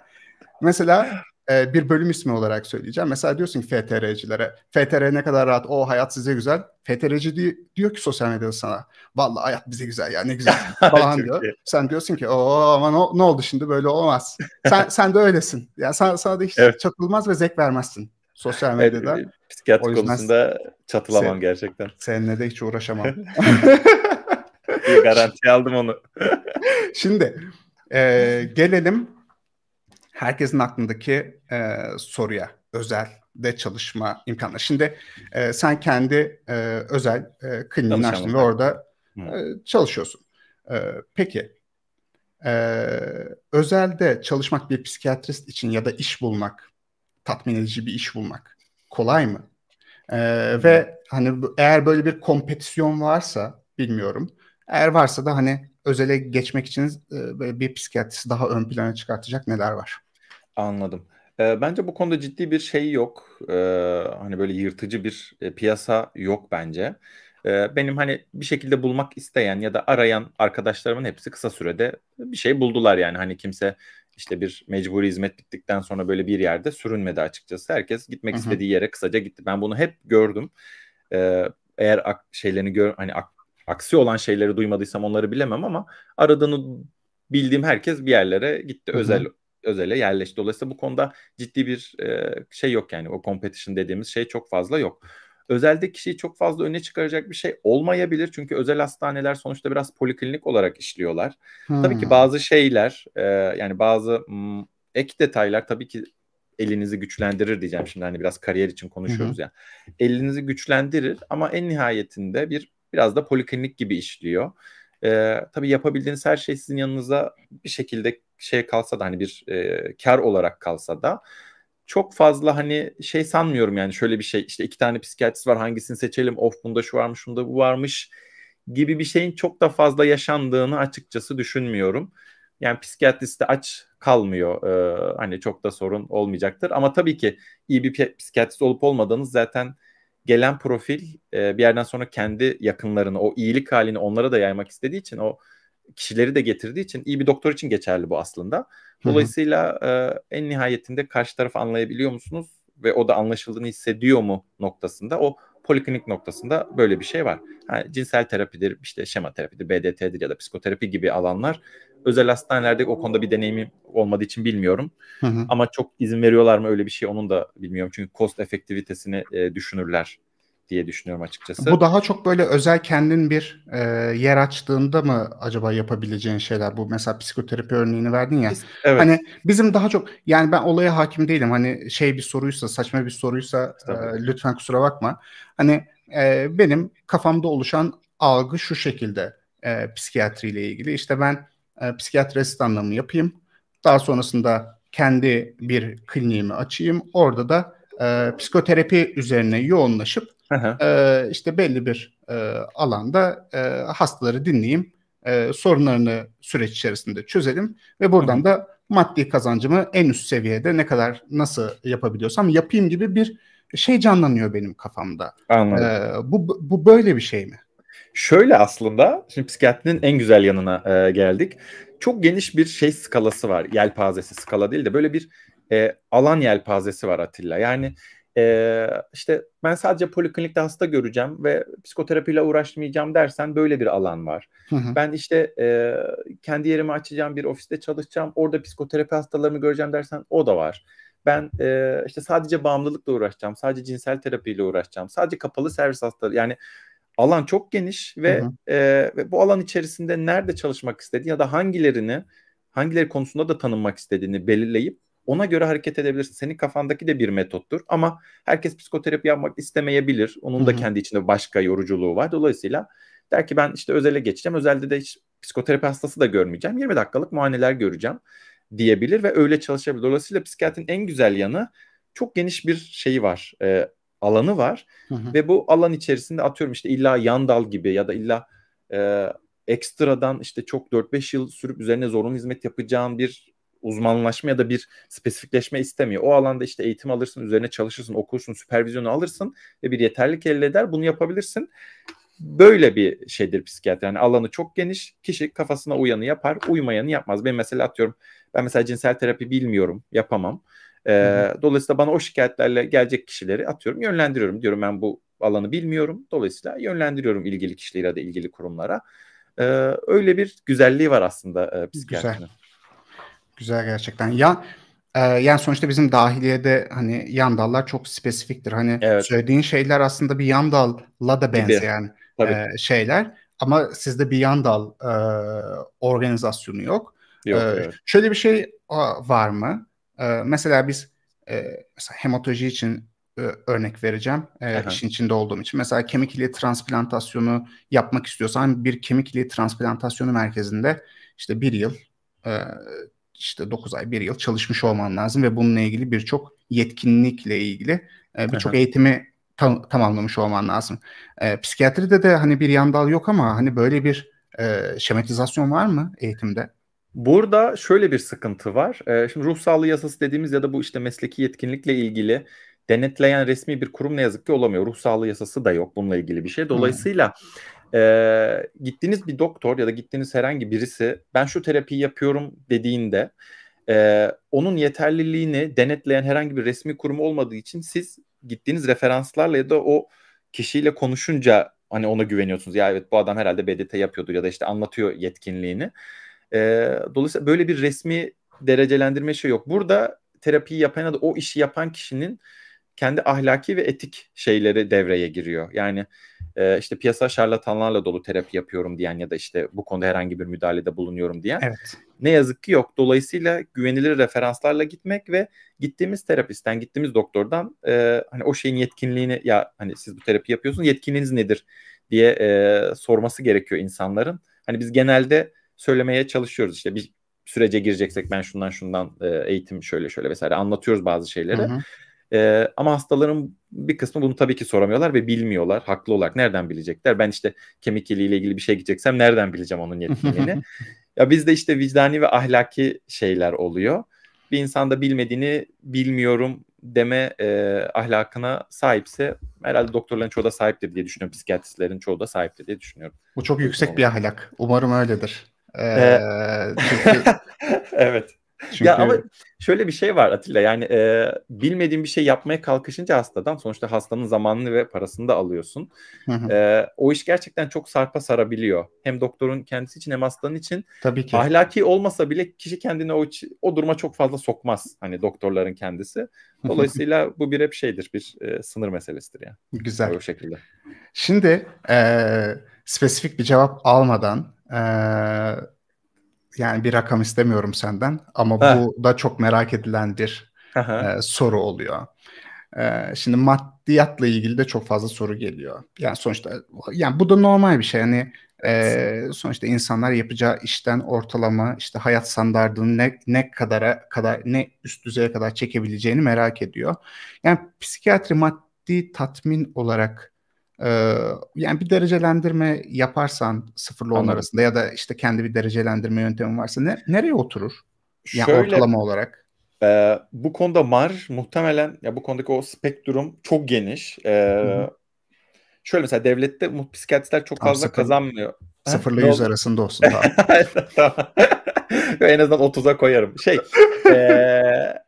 Mesela e, bir bölüm ismi olarak söyleyeceğim. Mesela diyorsun ki FTR'cilere. FTR ne kadar rahat. O hayat size güzel. FTR'ci diyor, diyor ki sosyal medyada sana. Vallahi hayat bize güzel ya ne güzel *laughs* falan diyor. Iyi. Sen diyorsun ki o ama ne, ne oldu şimdi böyle olmaz. Sen, sen de öylesin. Yani sana, sana da hiç evet. çatılmaz ve zevk vermezsin sosyal medyada, Evet, psikiyatri konusunda çatılamam sen, gerçekten. Seninle de hiç uğraşamam. *laughs* Garanti aldım onu. *laughs* Şimdi e, gelelim herkesin aklındaki e, soruya. Özel de çalışma imkanları. Şimdi e, sen kendi e, özel e, kliniğini açtın ve orada e, çalışıyorsun. E, peki e, özelde çalışmak bir psikiyatrist için ya da iş bulmak tatmin edici bir iş bulmak. Kolay mı? Ee, ve hani eğer böyle bir kompetisyon varsa bilmiyorum. Eğer varsa da hani özele geçmek için e, bir psikiyatrisi daha ön plana çıkartacak neler var? Anladım. E, bence bu konuda ciddi bir şey yok. E, hani böyle yırtıcı bir e, piyasa yok bence. E, benim hani bir şekilde bulmak isteyen ya da arayan arkadaşlarımın hepsi kısa sürede bir şey buldular yani. Hani kimse işte bir mecburi hizmet bittikten sonra böyle bir yerde sürünmedi açıkçası. Herkes gitmek istediği yere kısaca gitti. Ben bunu hep gördüm. Ee, eğer ak- şeylerini gör hani ak- aksi olan şeyleri duymadıysam onları bilemem ama aradığını bildiğim herkes bir yerlere gitti. Hı-hı. Özel özele yerleşti. Dolayısıyla bu konuda ciddi bir e, şey yok yani. O competition dediğimiz şey çok fazla yok. Özelde kişiyi çok fazla öne çıkaracak bir şey olmayabilir. Çünkü özel hastaneler sonuçta biraz poliklinik olarak işliyorlar. Hmm. Tabii ki hmm. bazı şeyler e, yani bazı m, hmm, ek detaylar tabii ki elinizi güçlendirir diyeceğim şimdi hani biraz kariyer için konuşuyoruz ya. Yani. Elinizi güçlendirir ama en nihayetinde bir biraz da poliklinik gibi işliyor. Ee, tabii yapabildiğiniz her şey sizin yanınıza bir şekilde şey kalsa da hani bir e, kar olarak kalsa da çok fazla hani şey sanmıyorum yani şöyle bir şey işte iki tane psikiyatrist var hangisini seçelim of bunda şu varmış bunda bu varmış gibi bir şeyin çok da fazla yaşandığını açıkçası düşünmüyorum. Yani psikiyatrist de aç kalmıyor. Ee, hani çok da sorun olmayacaktır. Ama tabii ki iyi bir psikiyatrist olup olmadığınız zaten gelen profil e, bir yerden sonra kendi yakınlarını, o iyilik halini onlara da yaymak istediği için o kişileri de getirdiği için iyi bir doktor için geçerli bu aslında. Dolayısıyla e, en nihayetinde karşı tarafı anlayabiliyor musunuz ve o da anlaşıldığını hissediyor mu noktasında o poliklinik noktasında böyle bir şey var. Yani cinsel terapidir, işte şema terapidir, BDT'dir ya da psikoterapi gibi alanlar. Özel hastanelerde o konuda bir deneyimi olmadığı için bilmiyorum. Hı hı. Ama çok izin veriyorlar mı öyle bir şey onun da bilmiyorum. Çünkü cost efektivitesini e, düşünürler diye düşünüyorum açıkçası. Bu daha çok böyle özel kendin bir e, yer açtığında mı acaba yapabileceğin şeyler bu mesela psikoterapi örneğini verdin ya. Evet. Hani bizim daha çok yani ben olaya hakim değilim hani şey bir soruysa saçma bir soruysa e, lütfen kusura bakma. Hani e, benim kafamda oluşan algı şu şekilde e, psikiyatriyle ilgili işte ben e, psikiyatri asistanlığımı yapayım daha sonrasında kendi bir kliniğimi açayım orada da e, psikoterapi üzerine yoğunlaşıp e, işte belli bir e, alanda e, hastaları dinleyeyim, e, sorunlarını süreç içerisinde çözelim ve buradan Hı-hı. da maddi kazancımı en üst seviyede ne kadar nasıl yapabiliyorsam yapayım gibi bir şey canlanıyor benim kafamda. Anladım. Ee, bu, bu böyle bir şey mi? Şöyle aslında, şimdi psikiyatrinin en güzel yanına e, geldik. Çok geniş bir şey skalası var, yelpazesi skala değil de böyle bir e, alan yelpazesi var Atilla. Yani e, işte ben sadece poliklinikte hasta göreceğim ve psikoterapiyle uğraşmayacağım dersen böyle bir alan var. Hı hı. Ben işte e, kendi yerimi açacağım bir ofiste çalışacağım orada psikoterapi hastalarımı göreceğim dersen o da var. Ben e, işte sadece bağımlılıkla uğraşacağım, sadece cinsel terapiyle uğraşacağım, sadece kapalı servis hastaları yani alan çok geniş ve, hı hı. E, bu alan içerisinde nerede çalışmak istediğin ya da hangilerini hangileri konusunda da tanınmak istediğini belirleyip ona göre hareket edebilirsin. Senin kafandaki de bir metottur ama herkes psikoterapi yapmak istemeyebilir. Onun da kendi içinde başka yoruculuğu var. Dolayısıyla der ki ben işte özele geçeceğim. Özelde de hiç psikoterapi hastası da görmeyeceğim. 20 dakikalık muayeneler göreceğim diyebilir ve öyle çalışabilir. Dolayısıyla psikiyatrin en güzel yanı çok geniş bir şeyi var. E, alanı var. Hı hı. Ve bu alan içerisinde atıyorum işte illa yan dal gibi ya da illa e, ekstradan işte çok 4-5 yıl sürüp üzerine zorunlu hizmet yapacağın bir uzmanlaşma ya da bir spesifikleşme istemiyor. O alanda işte eğitim alırsın, üzerine çalışırsın, okursun, süpervizyonu alırsın ve bir yeterlik elde eder. Bunu yapabilirsin. Böyle bir şeydir psikiyatri. Yani alanı çok geniş. Kişi kafasına uyanı yapar, uymayanı yapmaz. Ben mesela atıyorum, ben mesela cinsel terapi bilmiyorum, yapamam. Ee, Dolayısıyla bana o şikayetlerle gelecek kişileri atıyorum, yönlendiriyorum. Diyorum ben bu alanı bilmiyorum. Dolayısıyla yönlendiriyorum ilgili kişilere de ilgili kurumlara. Ee, öyle bir güzelliği var aslında e, psikiyatrinin. Güzel. Güzel gerçekten. Ya e, yani sonuçta bizim dahiliyede hani yan dallar çok spesifiktir. Hani evet. söylediğin şeyler aslında bir yan dalla da benzeyen e, şeyler. Ama sizde bir yan dal e, organizasyonu yok. E, yok e, evet. Şöyle bir şey var mı? E, mesela biz e, mesela hematoloji için e, örnek vereceğim e, işin içinde olduğum için. Mesela kemik iliği transplantasyonu yapmak istiyorsan bir kemik iliği transplantasyonu merkezinde işte bir yıl e, işte 9 ay 1 yıl çalışmış olman lazım ve bununla ilgili birçok yetkinlikle ilgili e, birçok eğitimi tam, tamamlamış olman lazım. E, psikiyatride de hani bir yandal yok ama hani böyle bir e, şematizasyon var mı eğitimde? Burada şöyle bir sıkıntı var. E, şimdi ruh sağlığı yasası dediğimiz ya da bu işte mesleki yetkinlikle ilgili denetleyen resmi bir kurum ne yazık ki olamıyor. Ruh sağlığı yasası da yok bununla ilgili bir şey. Dolayısıyla hmm e, gittiğiniz bir doktor ya da gittiğiniz herhangi birisi ben şu terapiyi yapıyorum dediğinde e, onun yeterliliğini denetleyen herhangi bir resmi kurum olmadığı için siz gittiğiniz referanslarla ya da o kişiyle konuşunca hani ona güveniyorsunuz. Ya evet bu adam herhalde BDT yapıyordu ya da işte anlatıyor yetkinliğini. E, dolayısıyla böyle bir resmi derecelendirme şey yok. Burada terapiyi yapan ya da o işi yapan kişinin kendi ahlaki ve etik şeyleri devreye giriyor. Yani e, işte piyasa şarlatanlarla dolu terapi yapıyorum diyen ya da işte bu konuda herhangi bir müdahalede bulunuyorum diyen evet. ne yazık ki yok. Dolayısıyla güvenilir referanslarla gitmek ve gittiğimiz terapistten, gittiğimiz doktordan e, hani o şeyin yetkinliğini ya hani siz bu terapi yapıyorsunuz yetkinliğiniz nedir diye e, sorması gerekiyor insanların. Hani biz genelde söylemeye çalışıyoruz işte bir sürece gireceksek ben şundan şundan e, eğitim şöyle şöyle vesaire anlatıyoruz bazı şeyleri. Hı hı. E, ama hastaların bir kısmı bunu tabii ki soramıyorlar ve bilmiyorlar. Haklı olarak nereden bilecekler? Ben işte kemik ile ilgili bir şey gideceksem nereden bileceğim onun *laughs* yetkinliğini? ya bizde işte vicdani ve ahlaki şeyler oluyor. Bir insanda bilmediğini bilmiyorum deme e, ahlakına sahipse herhalde doktorların çoğu da sahiptir diye düşünüyorum. Psikiyatristlerin çoğu da sahiptir diye düşünüyorum. Bu çok yüksek bir ahlak. Umarım öyledir. Ee, ee çünkü... *laughs* evet. Çünkü... Ya ama şöyle bir şey var Atilla yani e, bilmediğin bir şey yapmaya kalkışınca hastadan sonuçta hastanın zamanını ve parasını da alıyorsun. e, o iş gerçekten çok sarpa sarabiliyor. Hem doktorun kendisi için hem hastanın için. Tabii ki. Ahlaki olmasa bile kişi kendini o, o duruma çok fazla sokmaz hani doktorların kendisi. Dolayısıyla bu bir hep şeydir bir e, sınır meselesidir yani. Güzel. O şekilde. Şimdi e, spesifik bir cevap almadan e, yani bir rakam istemiyorum senden ama ha. bu da çok merak edilen bir e, soru oluyor. E, şimdi maddiyatla ilgili de çok fazla soru geliyor. Yani sonuçta yani bu da normal bir şey. Yani e, sonuçta insanlar yapacağı işten ortalama işte hayat standartını ne ne kadara kadar ne üst düzeye kadar çekebileceğini merak ediyor. Yani psikiyatri maddi tatmin olarak yani bir derecelendirme yaparsan sıfırla on arasında ya da işte kendi bir derecelendirme yöntemi varsa ne, nereye oturur? Yani Şöyle, ortalama olarak. E, bu konuda MAR muhtemelen ya bu konudaki o spektrum çok geniş. E, Şöyle mesela devlette psikiyatristler çok fazla sıfır, kazanmıyor. Sıfırla yüz arasında olsun. *laughs* *laughs* en azından 30'a koyarım. Şey, e,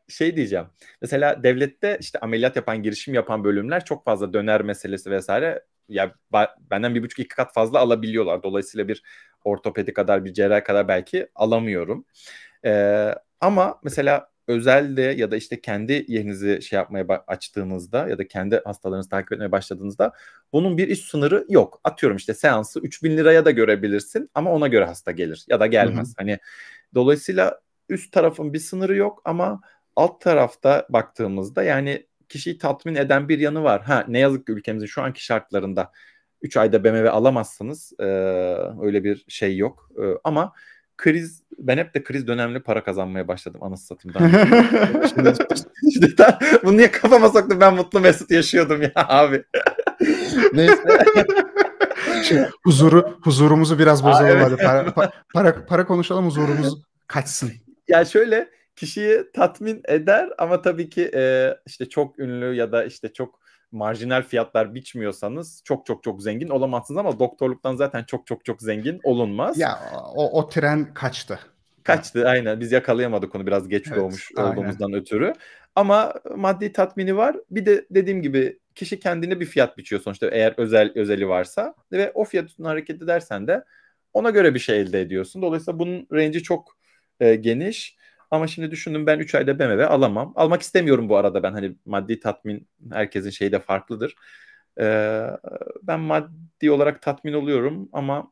şey diyeceğim. Mesela devlette işte ameliyat yapan, girişim yapan bölümler çok fazla döner meselesi vesaire ya benden bir buçuk iki kat fazla alabiliyorlar. Dolayısıyla bir ortopedi kadar bir cerrah kadar belki alamıyorum. Ee, ama mesela özelde ya da işte kendi yerinizi şey yapmaya açtığınızda ya da kendi hastalarınızı takip etmeye başladığınızda bunun bir iş sınırı yok. Atıyorum işte seansı 3000 liraya da görebilirsin ama ona göre hasta gelir ya da gelmez. Hı hı. Hani dolayısıyla üst tarafın bir sınırı yok ama Alt tarafta baktığımızda yani kişiyi tatmin eden bir yanı var. Ha ne yazık ki ülkemizin şu anki şartlarında 3 ayda BMW alamazsınız. E, öyle bir şey yok. E, ama kriz ben hep de kriz dönemli para kazanmaya başladım anası satımdan. *laughs* şimdi, şimdi ta, bunu niye kafama soktum ben mutlu mesut yaşıyordum ya abi. Neyse. Şimdi, huzuru huzurumuzu biraz bozalım Aa, evet. hadi. Para, para, para konuşalım huzurumuz kaçsın. Ya şöyle kişiyi tatmin eder ama tabii ki e, işte çok ünlü ya da işte çok marjinal fiyatlar biçmiyorsanız çok çok çok zengin olamazsınız ama doktorluktan zaten çok çok çok zengin olunmaz. Ya o, o tren kaçtı. Kaçtı aynen biz yakalayamadık onu biraz geç evet, doğmuş olduğumuzdan ötürü. Ama maddi tatmini var. Bir de dediğim gibi kişi kendine bir fiyat biçiyor sonuçta eğer özel özeli varsa ve o fiyatın üstüne hareket edersen de ona göre bir şey elde ediyorsun. Dolayısıyla bunun range'i çok e, geniş. Ama şimdi düşündüm ben 3 ayda BMW alamam. Almak istemiyorum bu arada ben hani maddi tatmin herkesin şeyi de farklıdır. Ee, ben maddi olarak tatmin oluyorum ama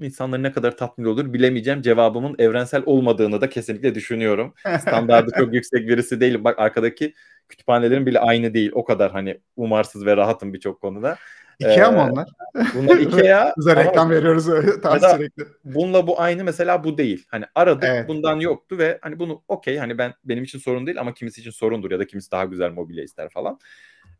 insanlar ne kadar tatmin olur bilemeyeceğim. Cevabımın evrensel olmadığını da kesinlikle düşünüyorum. Standartı çok *laughs* yüksek birisi değilim. Bak arkadaki kütüphanelerin bile aynı değil. O kadar hani umarsız ve rahatım birçok konuda. Ikea mı ee, onlar? Bunlar *laughs* Ikea. Bize reklam veriyoruz tavsiye sürekli. Bununla bu aynı mesela bu değil. Hani aradık evet. bundan yoktu ve hani bunu okey hani ben benim için sorun değil ama kimisi için sorundur ya da kimisi daha güzel mobilya ister falan.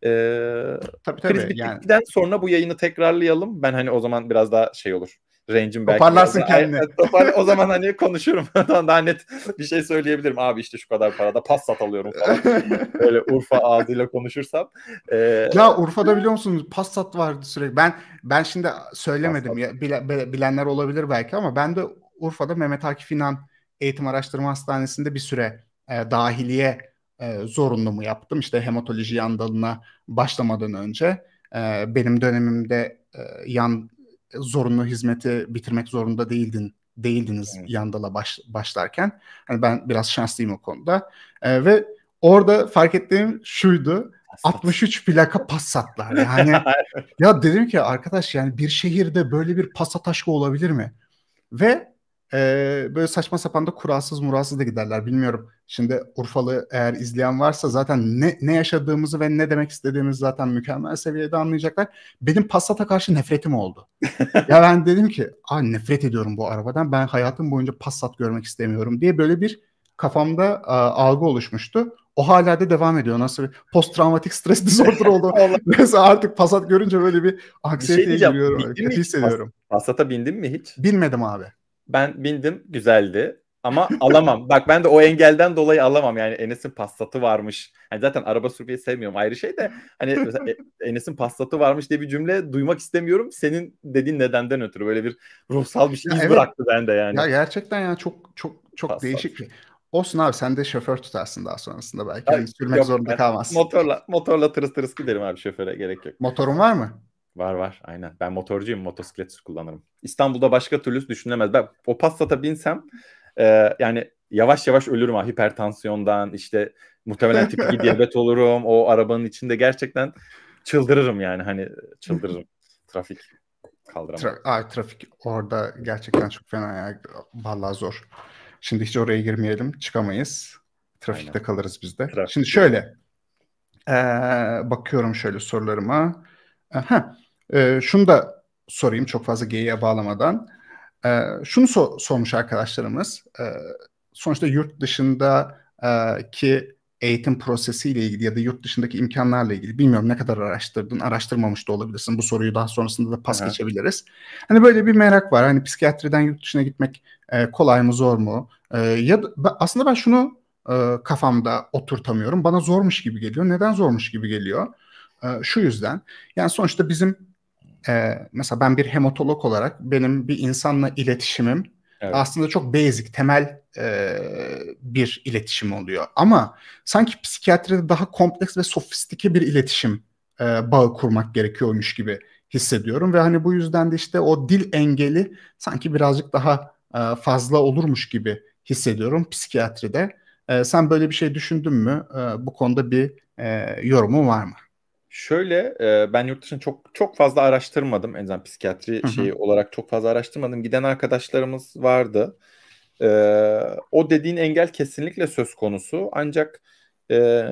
Ee, tabii tabii. Kriz yani. sonra bu yayını tekrarlayalım. Ben hani o zaman biraz daha şey olur range'im belki. Toparlarsın kendini. topar, o zaman hani konuşurum. *laughs* Daha net bir şey söyleyebilirim. Abi işte şu kadar parada pas sat alıyorum falan. *laughs* Böyle Urfa ağzıyla konuşursam. E... Ya Urfa'da biliyor musunuz pas sat vardı sürekli. Ben ben şimdi söylemedim. Ya, bile, bilenler olabilir belki ama ben de Urfa'da Mehmet Akif İnan Eğitim Araştırma Hastanesi'nde bir süre e, dahiliye e, zorunlumu yaptım. İşte hematoloji yan dalına başlamadan önce e, benim dönemimde e, yan zorunlu hizmeti bitirmek zorunda değildin değildiniz evet. Yandal'a baş, başlarken. Hani ben biraz şanslıyım o konuda. E, ve orada fark ettiğim şuydu. Passat. 63 plaka Passat'lar. Yani *laughs* ya dedim ki arkadaş yani bir şehirde böyle bir Passat aşkı olabilir mi? Ve e, böyle saçma sapan da kurasız murasız da giderler bilmiyorum. Şimdi Urfalı eğer izleyen varsa zaten ne, ne yaşadığımızı ve ne demek istediğimizi zaten mükemmel seviyede anlayacaklar. Benim Passat'a karşı nefretim oldu. *laughs* ya ben dedim ki Aa, nefret ediyorum bu arabadan ben hayatım boyunca Passat görmek istemiyorum diye böyle bir kafamda a, e, algı oluşmuştu. O hala da devam ediyor. Nasıl bir post travmatik stres *laughs* dizorduru oldu. Mesela *laughs* artık Passat görünce böyle bir şey anksiyeteye şey giriyorum. Kötü hissediyorum. Passat'a bindin mi hiç? Binmedim abi ben bindim güzeldi ama alamam. *laughs* Bak ben de o engelden dolayı alamam. Yani Enes'in paslatı varmış. Yani zaten araba sürmeyi sevmiyorum ayrı şey de hani e- *laughs* Enes'in paslatı varmış diye bir cümle duymak istemiyorum. Senin dediğin nedenden ötürü böyle bir ruhsal bir şey iz evet. bıraktı bende yani. Ya gerçekten ya çok çok çok Paslat. değişik bir Olsun abi sen de şoför tutarsın daha sonrasında belki. Yani sürmek yok, zorunda yani kalmazsın. Motorla, motorla tırıs tırıs giderim abi şoföre gerek yok. Motorun var mı? Var var aynen. Ben motorcuyum motosiklet kullanırım. İstanbul'da başka türlü düşünemez. Ben o Passat'a binsem e, yani yavaş yavaş ölürüm ha hipertansiyondan işte muhtemelen tipi diyabet *laughs* olurum. O arabanın içinde gerçekten çıldırırım yani hani çıldırırım. Trafik kaldıramam. Tra- trafik orada gerçekten çok fena ya. Vallahi zor. Şimdi hiç oraya girmeyelim. Çıkamayız. Trafikte Aynen. kalırız biz de. Trafik Şimdi şöyle. Ee, bakıyorum şöyle sorularıma. Aha. E, şunu da sorayım çok fazla geyiğe bağlamadan. E, şunu so- sormuş arkadaşlarımız. E, sonuçta yurt dışında e, ki eğitim prosesiyle ilgili ya da yurt dışındaki imkanlarla ilgili bilmiyorum ne kadar araştırdın, araştırmamış da olabilirsin. Bu soruyu daha sonrasında da pas evet. geçebiliriz. Hani böyle bir merak var. Hani psikiyatriden yurt dışına gitmek e, kolay mı, zor mu? E, ya da, aslında ben şunu e, kafamda oturtamıyorum. Bana zormuş gibi geliyor. Neden zormuş gibi geliyor? E, şu yüzden. Yani sonuçta bizim e, mesela ben bir hematolog olarak benim bir insanla iletişimim evet. aslında çok basic, temel e, bir iletişim oluyor. Ama sanki psikiyatride daha kompleks ve sofistike bir iletişim e, bağı kurmak gerekiyormuş gibi hissediyorum. Ve hani bu yüzden de işte o dil engeli sanki birazcık daha e, fazla olurmuş gibi hissediyorum psikiyatride. E, sen böyle bir şey düşündün mü? E, bu konuda bir e, yorumun var mı? Şöyle e, ben yurt dışını çok çok fazla araştırmadım. En azından psikiyatri Hı-hı. şeyi olarak çok fazla araştırmadım. Giden arkadaşlarımız vardı. E, o dediğin engel kesinlikle söz konusu. Ancak e,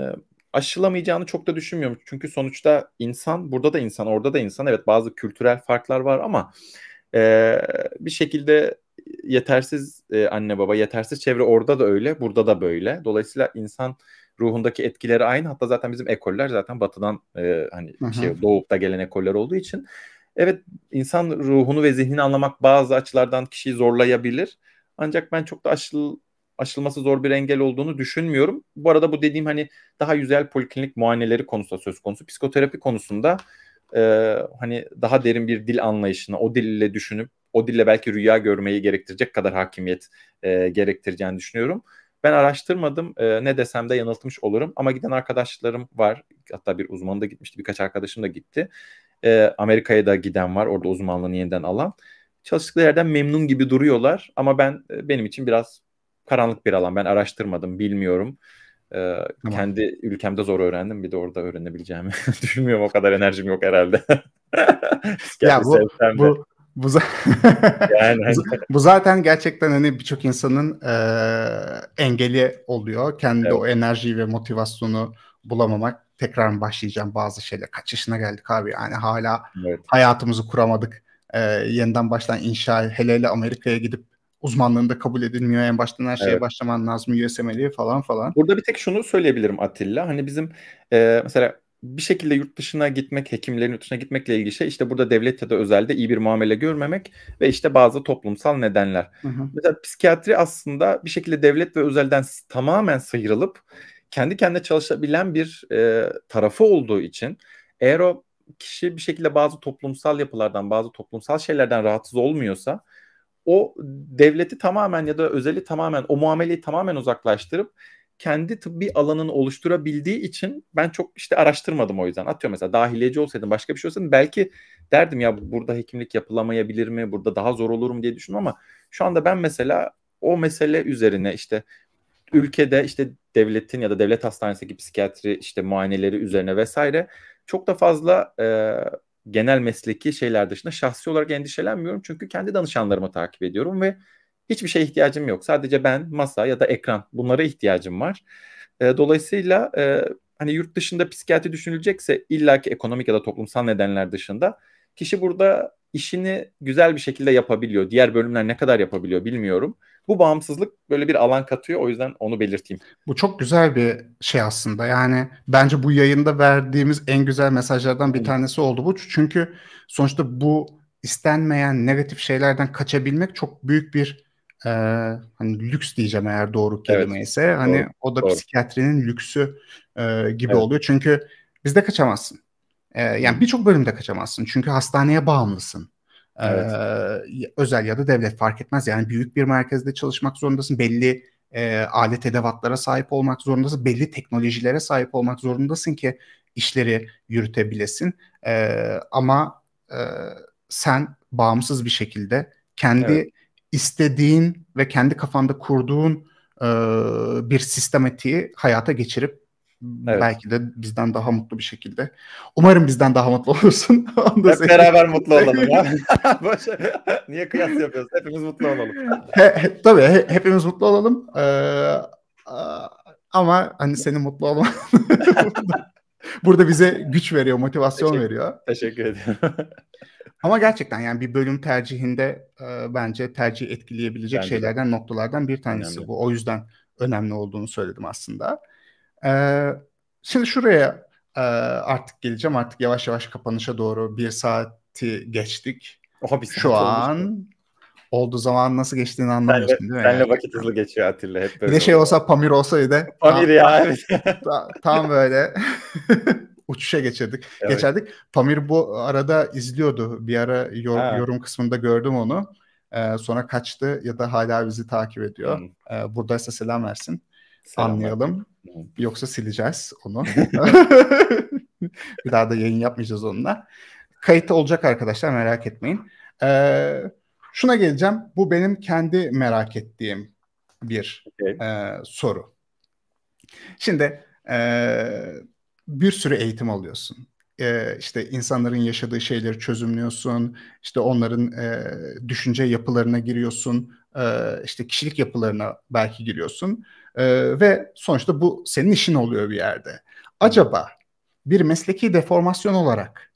aşılamayacağını çok da düşünmüyorum. Çünkü sonuçta insan, burada da insan, orada da insan. Evet bazı kültürel farklar var ama e, bir şekilde yetersiz e, anne baba, yetersiz çevre orada da öyle, burada da böyle. Dolayısıyla insan ruhundaki etkileri aynı. Hatta zaten bizim ekoller zaten batıdan e, hani Aha. şey doğupta gelen ekoller olduğu için evet insan ruhunu ve zihnini anlamak bazı açılardan kişiyi zorlayabilir. Ancak ben çok da aşıl aşılması zor bir engel olduğunu düşünmüyorum. Bu arada bu dediğim hani daha yüzel poliklinik muayeneleri konusunda söz konusu. Psikoterapi konusunda e, hani daha derin bir dil anlayışını o dille düşünüp o dille belki rüya görmeyi gerektirecek kadar hakimiyet e, gerektireceğini düşünüyorum. Ben araştırmadım. E, ne desem de yanıltmış olurum. Ama giden arkadaşlarım var. Hatta bir uzman da gitmişti. Birkaç arkadaşım da gitti. E, Amerika'ya da giden var. Orada uzmanlığını yeniden alan. Çalıştıkları yerden memnun gibi duruyorlar. Ama ben e, benim için biraz karanlık bir alan. Ben araştırmadım. Bilmiyorum. E, tamam. Kendi ülkemde zor öğrendim. Bir de orada öğrenebileceğimi *laughs* düşünmüyorum. O kadar enerjim yok herhalde. *laughs* ya bu, bu bu, za- *laughs* yani. Hani. bu zaten gerçekten hani birçok insanın e, engeli oluyor. Kendi evet. o enerjiyi ve motivasyonu bulamamak. Tekrar mı başlayacağım bazı şeyler. Kaç yaşına geldik abi yani hala evet. hayatımızı kuramadık. E, yeniden baştan inşa hele hele Amerika'ya gidip uzmanlığında kabul edilmiyor. En baştan her şeye evet. başlaman lazım. USMLE falan falan. Burada bir tek şunu söyleyebilirim Atilla. Hani bizim e, mesela bir şekilde yurt dışına gitmek, hekimlerin yurt dışına gitmekle ilgili şey işte burada devlet ya da özelde iyi bir muamele görmemek ve işte bazı toplumsal nedenler. Hı hı. Mesela psikiyatri aslında bir şekilde devlet ve özelden tamamen sıyrılıp kendi kendine çalışabilen bir e, tarafı olduğu için eğer o kişi bir şekilde bazı toplumsal yapılardan, bazı toplumsal şeylerden rahatsız olmuyorsa o devleti tamamen ya da özeli tamamen, o muameleyi tamamen uzaklaştırıp kendi tıbbi alanını oluşturabildiği için ben çok işte araştırmadım o yüzden. Atıyorum mesela dahiliyeci olsaydım başka bir şey olsaydım belki derdim ya burada hekimlik yapılamayabilir mi? Burada daha zor olur mu diye düşündüm ama şu anda ben mesela o mesele üzerine işte ülkede işte devletin ya da devlet hastanesindeki psikiyatri işte muayeneleri üzerine vesaire çok da fazla e, genel mesleki şeyler dışında şahsi olarak endişelenmiyorum. Çünkü kendi danışanlarımı takip ediyorum ve Hiçbir şeye ihtiyacım yok. Sadece ben, masa ya da ekran bunlara ihtiyacım var. E, dolayısıyla e, hani yurt dışında psikiyatri düşünülecekse illaki ekonomik ya da toplumsal nedenler dışında kişi burada işini güzel bir şekilde yapabiliyor. Diğer bölümler ne kadar yapabiliyor bilmiyorum. Bu bağımsızlık böyle bir alan katıyor. O yüzden onu belirteyim. Bu çok güzel bir şey aslında. Yani bence bu yayında verdiğimiz en güzel mesajlardan bir tanesi oldu bu. Çünkü sonuçta bu istenmeyen negatif şeylerden kaçabilmek çok büyük bir e, hani lüks diyeceğim eğer doğru kelime evet, hani doğru, o da doğru. psikiyatrinin lüksü e, gibi evet. oluyor. Çünkü bizde kaçamazsın. E, yani birçok bölümde kaçamazsın. Çünkü hastaneye bağımlısın. Evet. E, özel ya da devlet fark etmez. Yani büyük bir merkezde çalışmak zorundasın. Belli e, alet edevatlara sahip olmak zorundasın. Belli teknolojilere sahip olmak zorundasın ki işleri yürütebilesin. E, ama e, sen bağımsız bir şekilde kendi evet istediğin ve kendi kafanda kurduğun e, bir sistematiği hayata geçirip Evet. Belki de bizden daha mutlu bir şekilde. Umarım bizden daha mutlu olursun. *laughs* Hep senin... beraber mutlu olalım ya. *laughs* *laughs* Niye kıyas yapıyoruz? Hepimiz mutlu olalım. he, he, tabii he, hepimiz mutlu olalım. Ee, ama hani senin mutlu olman burada bize güç veriyor, motivasyon teşekkür, veriyor. Teşekkür ederim. Ama gerçekten yani bir bölüm tercihinde e, bence tercih etkileyebilecek bence şeylerden, de. noktalardan bir tanesi önemli. bu. O yüzden önemli olduğunu söyledim aslında. E, şimdi şuraya e, artık geleceğim. Artık yavaş yavaş kapanışa doğru bir saati geçtik. Oha, bir Şu an oldu zaman nasıl geçtiğini anlamıyorsun benle, değil mi? Benle vakit hızlı geçiyor Atilla. Hep böyle Ne şey olsa Pamir olsaydı. Pamir tam, ya tam, *laughs* tam böyle *laughs* uçuşa geçirdik. Evet. Geçerdik. Pamir bu arada izliyordu. Bir ara yor, ha. yorum kısmında gördüm onu. Ee, sonra kaçtı ya da hala bizi takip ediyor. Hı. Hmm. Ee, buradaysa selam versin. Selam Anlayalım. Hı. Hmm. Yoksa sileceğiz onu. *laughs* bir daha da yayın yapmayacağız onunla. Kayıt olacak arkadaşlar merak etmeyin. Ee, şuna geleceğim. Bu benim kendi merak ettiğim bir okay. e, soru. Şimdi e, bir sürü eğitim alıyorsun. E, işte insanların yaşadığı şeyleri çözümlüyorsun, İşte onların e, düşünce yapılarına giriyorsun, e, işte kişilik yapılarına belki giriyorsun e, ve sonuçta bu senin işin oluyor bir yerde. Acaba bir mesleki deformasyon olarak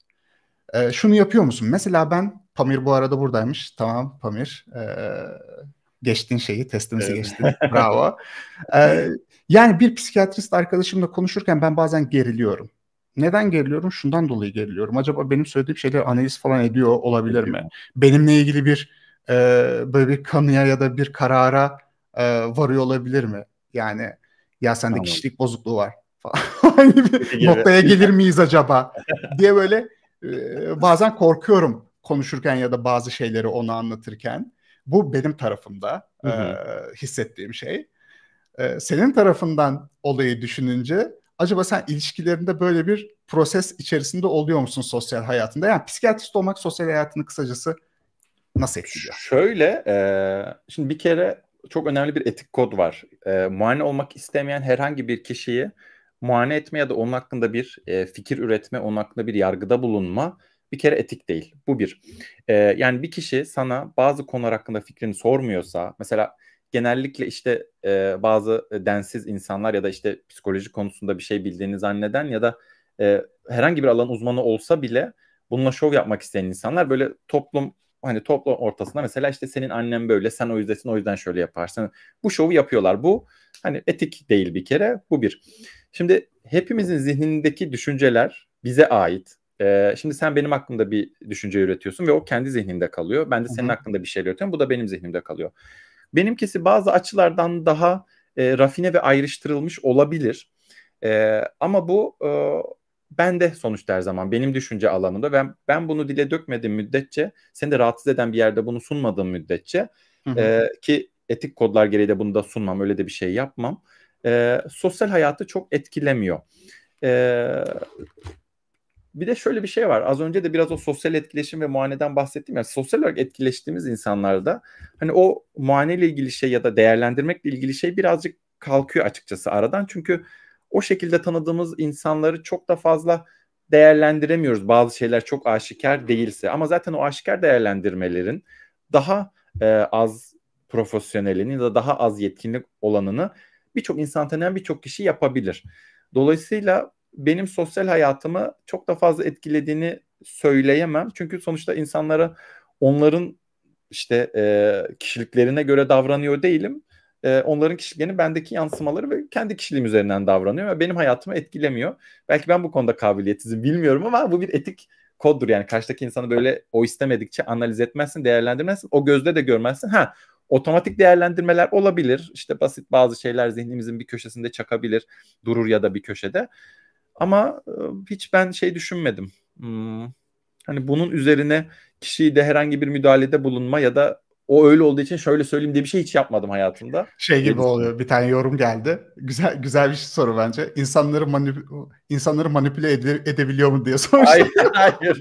e, şunu yapıyor musun? Mesela ben Pamir bu arada buradaymış. Tamam Pamir. E, geçtin şeyi, testimizi evet. geçtin. Bravo. E, yani bir psikiyatrist arkadaşımla konuşurken ben bazen geriliyorum. Neden geriliyorum? Şundan dolayı geriliyorum. Acaba benim söylediğim şeyler analiz falan ediyor olabilir mi? Benimle ilgili bir e, böyle bir kanıya ya da bir karara e, varıyor olabilir mi? Yani ya sende tamam. kişilik bozukluğu var falan gibi *laughs* hani noktaya gelir miyiz acaba *laughs* diye böyle e, bazen korkuyorum konuşurken ya da bazı şeyleri ona anlatırken. Bu benim tarafımda e, hissettiğim şey. Ee, senin tarafından olayı düşününce acaba sen ilişkilerinde böyle bir proses içerisinde oluyor musun sosyal hayatında? Yani psikiyatrist olmak sosyal hayatını kısacası nasıl etkiliyor? Şöyle, e, şimdi bir kere çok önemli bir etik kod var. E, muayene olmak istemeyen herhangi bir kişiyi muayene etme ya da onun hakkında bir e, fikir üretme, onun hakkında bir yargıda bulunma bir kere etik değil. Bu bir. E, yani bir kişi sana bazı konular hakkında fikrini sormuyorsa, mesela genellikle işte e, bazı e, densiz insanlar ya da işte psikoloji konusunda bir şey bildiğini zanneden ya da e, herhangi bir alan uzmanı olsa bile bununla şov yapmak isteyen insanlar böyle toplum hani toplum ortasında mesela işte senin annen böyle sen o yüzdesin o yüzden şöyle yaparsın. Bu şovu yapıyorlar. Bu hani etik değil bir kere bu bir. Şimdi hepimizin zihnindeki düşünceler bize ait. Ee, şimdi sen benim hakkımda bir düşünce üretiyorsun ve o kendi zihninde kalıyor. Ben de senin Hı-hı. hakkında bir şey üretiyorum. Bu da benim zihnimde kalıyor. Benimkisi bazı açılardan daha e, rafine ve ayrıştırılmış olabilir. E, ama bu e, bende sonuçta her zaman benim düşünce alanında. Ben, ben bunu dile dökmediğim müddetçe seni de rahatsız eden bir yerde bunu sunmadığım müddetçe E, ki etik kodlar gereği de bunu da sunmam öyle de bir şey yapmam. E, sosyal hayatı çok etkilemiyor. E, bir de şöyle bir şey var. Az önce de biraz o sosyal etkileşim ve muayeneden bahsettim ya. Yani sosyal olarak etkileştiğimiz insanlarda hani o muayeneyle ilgili şey ya da değerlendirmekle ilgili şey birazcık kalkıyor açıkçası aradan. Çünkü o şekilde tanıdığımız insanları çok da fazla değerlendiremiyoruz. Bazı şeyler çok aşikar değilse ama zaten o aşikar değerlendirmelerin daha e, az profesyonelini ya da daha az yetkinlik olanını birçok insan tanıyan birçok kişi yapabilir. Dolayısıyla benim sosyal hayatımı çok da fazla etkilediğini söyleyemem. Çünkü sonuçta insanlara onların işte e, kişiliklerine göre davranıyor değilim. E, onların kişiliklerinin bendeki yansımaları ve kendi kişiliğim üzerinden davranıyor ve benim hayatımı etkilemiyor. Belki ben bu konuda kabiliyetizi bilmiyorum ama bu bir etik koddur yani karşıdaki insanı böyle o istemedikçe analiz etmezsin, değerlendirmezsin. O gözde de görmezsin. Ha otomatik değerlendirmeler olabilir. İşte basit bazı şeyler zihnimizin bir köşesinde çakabilir, durur ya da bir köşede. Ama e, hiç ben şey düşünmedim. Hmm. Hani bunun üzerine kişiyi de herhangi bir müdahalede bulunma ya da o öyle olduğu için şöyle söyleyeyim diye bir şey hiç yapmadım hayatımda. Şey gibi oluyor. Bir tane yorum geldi. Güzel güzel bir soru bence. İnsanları manip insanları manipüle ede- edebiliyor mu diye sormuş. Hayır, hayır.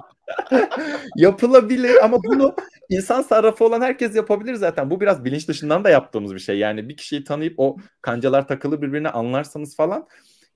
*laughs* Yapılabilir ama bunu insan sarrafı olan herkes yapabilir zaten. Bu biraz bilinç dışından da yaptığımız bir şey. Yani bir kişiyi tanıyıp o kancalar takılı birbirine anlarsanız falan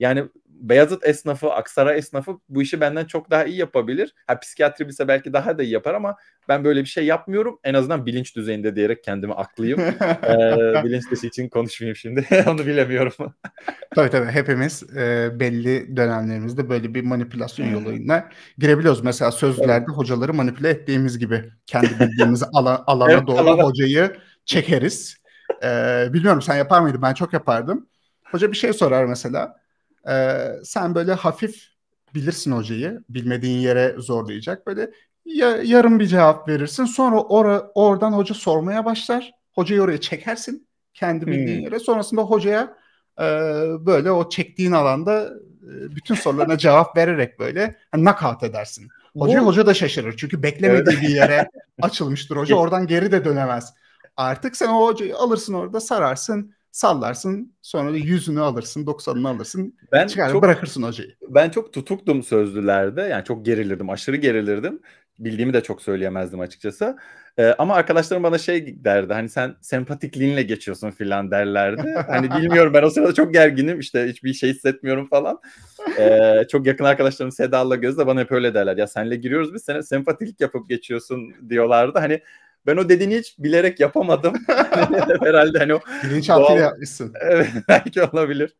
yani Beyazıt esnafı, Aksaray esnafı bu işi benden çok daha iyi yapabilir. Ha psikiyatri bilse belki daha da iyi yapar ama ben böyle bir şey yapmıyorum. En azından bilinç düzeyinde diyerek kendimi aklıyım. *laughs* ee, bilinç dışı için konuşmayayım şimdi. *laughs* Onu bilemiyorum. *laughs* tabii tabii hepimiz e, belli dönemlerimizde böyle bir manipülasyon yoluyla girebiliyoruz. Mesela sözlerde hocaları manipüle ettiğimiz gibi kendi bildiğimiz ala, alana evet, doğru alana. hocayı çekeriz. Ee, bilmiyorum sen yapar mıydın? Ben çok yapardım. Hoca bir şey sorar mesela e, sen böyle hafif bilirsin hocayı bilmediğin yere zorlayacak böyle ya, yarım bir cevap verirsin sonra or oradan hoca sormaya başlar hocayı oraya çekersin kendi bildiğin hmm. yere sonrasında hocaya e, böyle o çektiğin alanda e, bütün sorularına *laughs* cevap vererek böyle hani nakat edersin. Hoca Bu... hoca da şaşırır çünkü beklemediği evet. bir yere *laughs* açılmıştır hoca oradan geri de dönemez. Artık sen o hocayı alırsın orada sararsın sallarsın sonra yüzünü alırsın 90'ını alırsın ben çıkar çok, bırakırsın hocayı. Ben çok tutuktum sözlülerde yani çok gerilirdim aşırı gerilirdim bildiğimi de çok söyleyemezdim açıkçası. Ee, ama arkadaşlarım bana şey derdi hani sen sempatikliğinle geçiyorsun filan derlerdi. Hani *laughs* bilmiyorum ben o sırada çok gerginim işte hiçbir şey hissetmiyorum falan. Ee, çok yakın arkadaşlarım Seda'la Gözde bana hep öyle derler. Ya senle giriyoruz biz sana sempatiklik yapıp geçiyorsun diyorlardı. Hani ben o dediğini hiç bilerek yapamadım. *laughs* *laughs* Herhalde hani o bilinçaltıyla yapmışsın. Evet, *laughs* belki olabilir.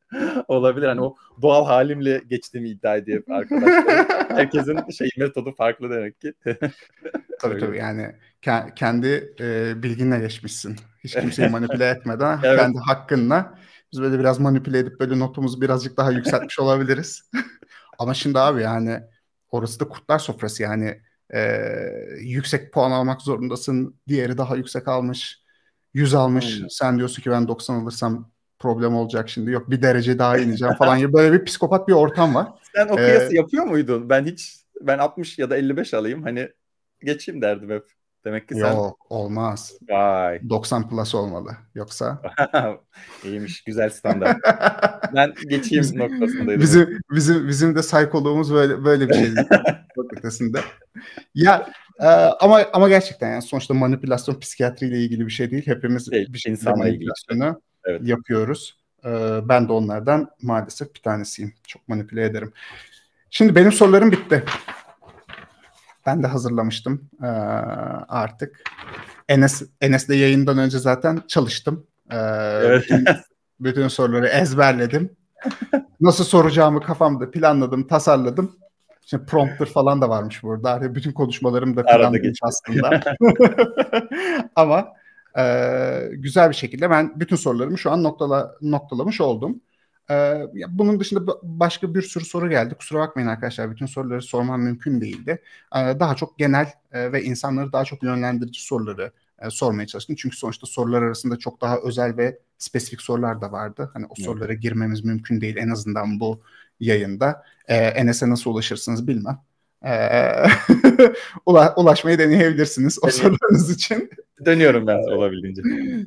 Olabilir. Hani o doğal halimle geçtiğimi iddia ediyor arkadaşlar. Herkesin şey metodu farklı demek ki. tabii tabii yani ke- kendi e, bilginle geçmişsin. Hiç kimseyi manipüle etmeden evet. kendi hakkınla biz böyle biraz manipüle edip böyle notumuzu birazcık daha yükseltmiş olabiliriz. Ama şimdi abi yani orası da kutlar sofrası yani e, yüksek puan almak zorundasın. Diğeri daha yüksek almış. 100 almış. Aynen. Sen diyorsun ki ben 90 alırsam problem olacak şimdi. Yok bir derece daha ineceğim falan gibi böyle bir psikopat bir ortam var. Sen o kıyası ee, yapıyor muydun? Ben hiç ben 60 ya da 55 alayım hani geçeyim derdim hep. Demek ki sen... Yok olmaz. Vay. 90 plus olmalı. Yoksa... *laughs* İyiymiş. Güzel standart. *laughs* ben geçeyim bizim, noktasındaydım. Bizim, bizim, bizim de psikoloğumuz böyle, böyle bir şey. noktasında. *laughs* Ya e, ama ama gerçekten yani sonuçta manipülasyon psikiyatriyle ilgili bir şey değil. Hepimiz değil, şey, bir şey insanla ilgili evet. yapıyoruz. E, ben de onlardan maalesef bir tanesiyim. Çok manipüle ederim. Şimdi benim sorularım bitti. Ben de hazırlamıştım e, artık. Enes Enes'le yayından önce zaten çalıştım. E, evet. bütün, bütün soruları ezberledim. Nasıl soracağımı kafamda planladım, tasarladım. Şimdi prompter falan da varmış burada. Hani bütün konuşmalarım da planlamış aslında. *laughs* Ama e, güzel bir şekilde ben bütün sorularımı şu an noktala, noktalamış oldum. Ee, bunun dışında başka bir sürü soru geldi. Kusura bakmayın arkadaşlar bütün soruları sormam mümkün değildi. Ee, daha çok genel e, ve insanları daha çok yönlendirici soruları e, sormaya çalıştım. Çünkü sonuçta sorular arasında çok daha özel ve spesifik sorular da vardı. Hani o sorulara girmemiz mümkün değil en azından bu yayında. Ee, Enes'e nasıl ulaşırsınız bilmem. Ee, *laughs* ulaşmayı deneyebilirsiniz o Dönüyorum. sorularınız için. Dönüyorum ben *laughs* olabildiğince.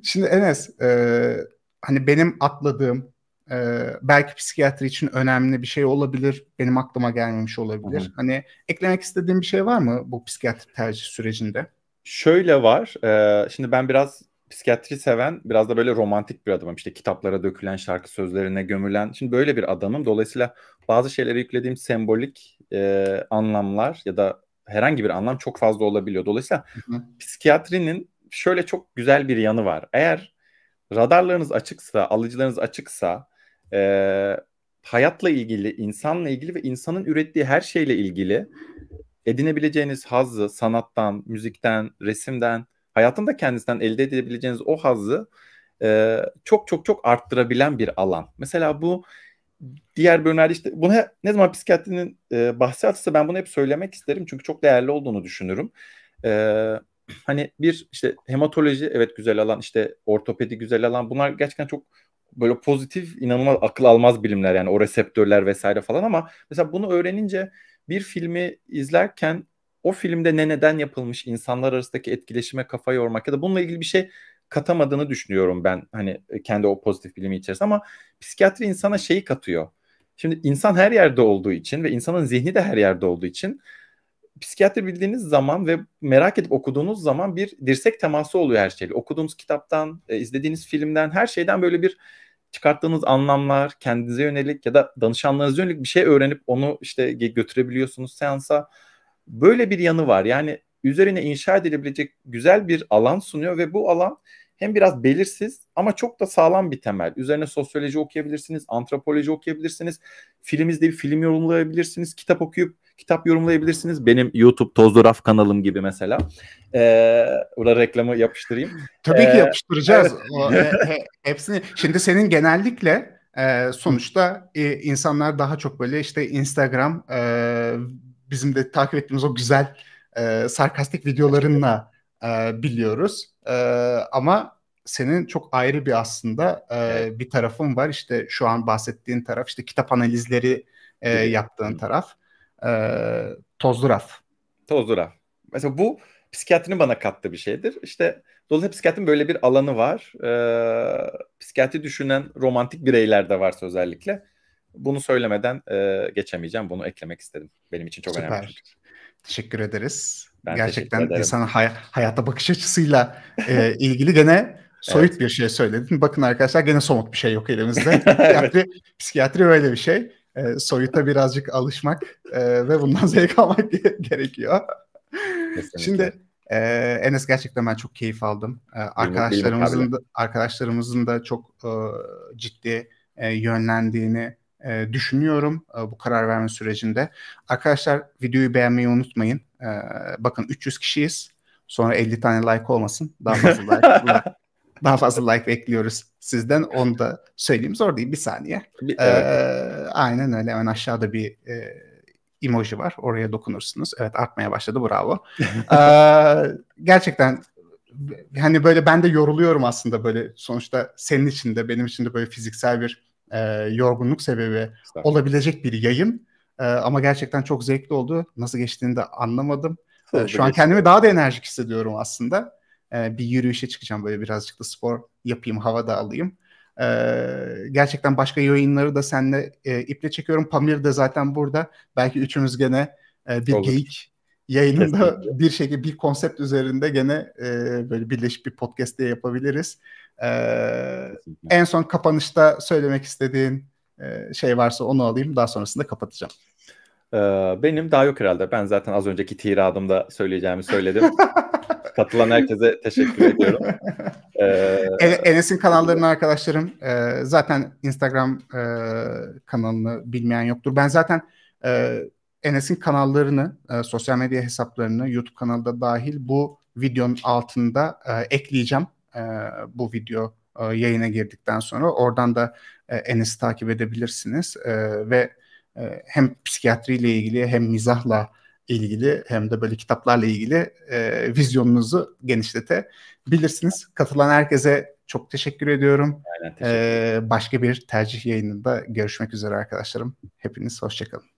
Şimdi Enes, e, hani benim atladığım e, belki psikiyatri için önemli bir şey olabilir. Benim aklıma gelmemiş olabilir. Hı-hı. Hani eklemek istediğim bir şey var mı bu psikiyatri tercih sürecinde? Şöyle var. E, şimdi ben biraz psikiyatri seven biraz da böyle romantik bir adamım. İşte kitaplara dökülen, şarkı sözlerine gömülen. Şimdi böyle bir adamım. Dolayısıyla bazı şeylere yüklediğim sembolik e, anlamlar ya da herhangi bir anlam çok fazla olabiliyor. Dolayısıyla Hı-hı. psikiyatrinin şöyle çok güzel bir yanı var. Eğer radarlarınız açıksa, alıcılarınız açıksa e, hayatla ilgili, insanla ilgili ve insanın ürettiği her şeyle ilgili edinebileceğiniz hazzı sanattan, müzikten, resimden, hayatın da kendisinden elde edebileceğiniz o hazzı e, çok çok çok arttırabilen bir alan. Mesela bu diğer bölümlerde işte bunu ne zaman psikiyatrinin e, bahsi atsa ben bunu hep söylemek isterim çünkü çok değerli olduğunu düşünürüm. E, hani bir işte hematoloji evet güzel alan işte ortopedi güzel alan bunlar gerçekten çok böyle pozitif inanılmaz akıl almaz bilimler yani o reseptörler vesaire falan ama mesela bunu öğrenince bir filmi izlerken o filmde ne neden yapılmış insanlar arasındaki etkileşime kafa yormak ya da bununla ilgili bir şey katamadığını düşünüyorum ben hani e, kendi o pozitif bilimi içerisinde ama psikiyatri insana şeyi katıyor. Şimdi insan her yerde olduğu için ve insanın zihni de her yerde olduğu için psikiyatri bildiğiniz zaman ve merak edip okuduğunuz zaman bir dirsek teması oluyor her şeyle. Okuduğunuz kitaptan, e, izlediğiniz filmden, her şeyden böyle bir çıkarttığınız anlamlar kendinize yönelik ya da danışanlarınıza yönelik bir şey öğrenip onu işte götürebiliyorsunuz seansa. Böyle bir yanı var. Yani üzerine inşa edilebilecek güzel bir alan sunuyor ve bu alan hem biraz belirsiz ama çok da sağlam bir temel. Üzerine sosyoloji okuyabilirsiniz, antropoloji okuyabilirsiniz, film bir film yorumlayabilirsiniz, kitap okuyup kitap yorumlayabilirsiniz. Benim YouTube Tozlu Raf kanalım gibi mesela. Ee, burada reklamı yapıştırayım. Tabii ee, ki yapıştıracağız. Evet. O, e, *laughs* hepsini. Şimdi senin genellikle e, sonuçta e, insanlar daha çok böyle işte Instagram e, bizim de takip ettiğimiz o güzel e, sarkastik videolarınla e, biliyoruz. E, ama senin çok ayrı bir aslında e, bir tarafın var. İşte şu an bahsettiğin taraf, işte kitap analizleri e, yaptığın taraf. E, tozlu raf. Tozlu raf. Mesela bu psikiyatrinin bana kattığı bir şeydir. İşte dolayısıyla psikiyatrinin böyle bir alanı var. E, psikiyatri düşünen romantik bireyler de varsa özellikle. Bunu söylemeden e, geçemeyeceğim. Bunu eklemek istedim. Benim için çok Süper. önemli. Teşekkür ederiz. Ben Gerçekten teşekkür insanın hay- hayata bakış açısıyla e, ilgili gene *laughs* soyut evet. bir şey söyledin. Bakın arkadaşlar gene somut bir şey yok elimizde. *laughs* psikiyatri, psikiyatri öyle bir şey. E, soyuta birazcık alışmak e, ve bundan *laughs* zevk almak gerekiyor. Kesinlikle. Şimdi e, Enes gerçekten ben çok keyif aldım. E, arkadaşlarımızın da, arkadaşlarımızın da çok e, ciddi e, yönlendiğini e, düşünüyorum e, bu karar verme sürecinde. Arkadaşlar videoyu beğenmeyi unutmayın. E, bakın 300 kişiyiz. Sonra 50 tane like olmasın. Daha fazla *laughs* like, daha fazla like bekliyoruz sizden. Onu da söyleyeyim zor değil bir saniye. Bir, e, evet. aynen öyle hemen aşağıda bir e, emoji var. Oraya dokunursunuz. Evet artmaya başladı bravo. ee, *laughs* gerçekten hani böyle ben de yoruluyorum aslında böyle sonuçta senin için de benim için de böyle fiziksel bir e, yorgunluk sebebi olabilecek bir yayın. E, ama gerçekten çok zevkli oldu. Nasıl geçtiğini de anlamadım. E, şu an kendimi daha da enerjik hissediyorum aslında. E, bir yürüyüşe çıkacağım böyle birazcık da spor yapayım, hava da alayım. E, gerçekten başka yayınları da seninle e, iple çekiyorum. Pamir de zaten burada. Belki üçümüz gene e, bir Olur. geyik yayınında Kesinlikle. bir şekilde bir konsept üzerinde gene e, böyle birleşik bir podcast diye yapabiliriz. E, en son kapanışta söylemek istediğin e, şey varsa onu alayım. Daha sonrasında kapatacağım. Ee, benim daha yok herhalde. Ben zaten az önceki tiradımda söyleyeceğimi söyledim. *laughs* Katılan herkese teşekkür ediyorum. Ee, e, Enes'in kanallarını arkadaşlarım e, zaten Instagram e, kanalını bilmeyen yoktur. Ben zaten Enes'in kanallarını, e, sosyal medya hesaplarını YouTube kanalda da dahil bu videonun altında e, ekleyeceğim. E, bu video e, yayına girdikten sonra oradan da e, Enes'i takip edebilirsiniz e, ve e, hem psikiyatriyle ilgili hem mizahla ilgili hem de böyle kitaplarla ilgili e, vizyonunuzu genişletebilirsiniz. Katılan herkese çok teşekkür ediyorum. Aynen, teşekkür ee, başka bir tercih yayınında görüşmek üzere arkadaşlarım. Hepiniz hoşçakalın.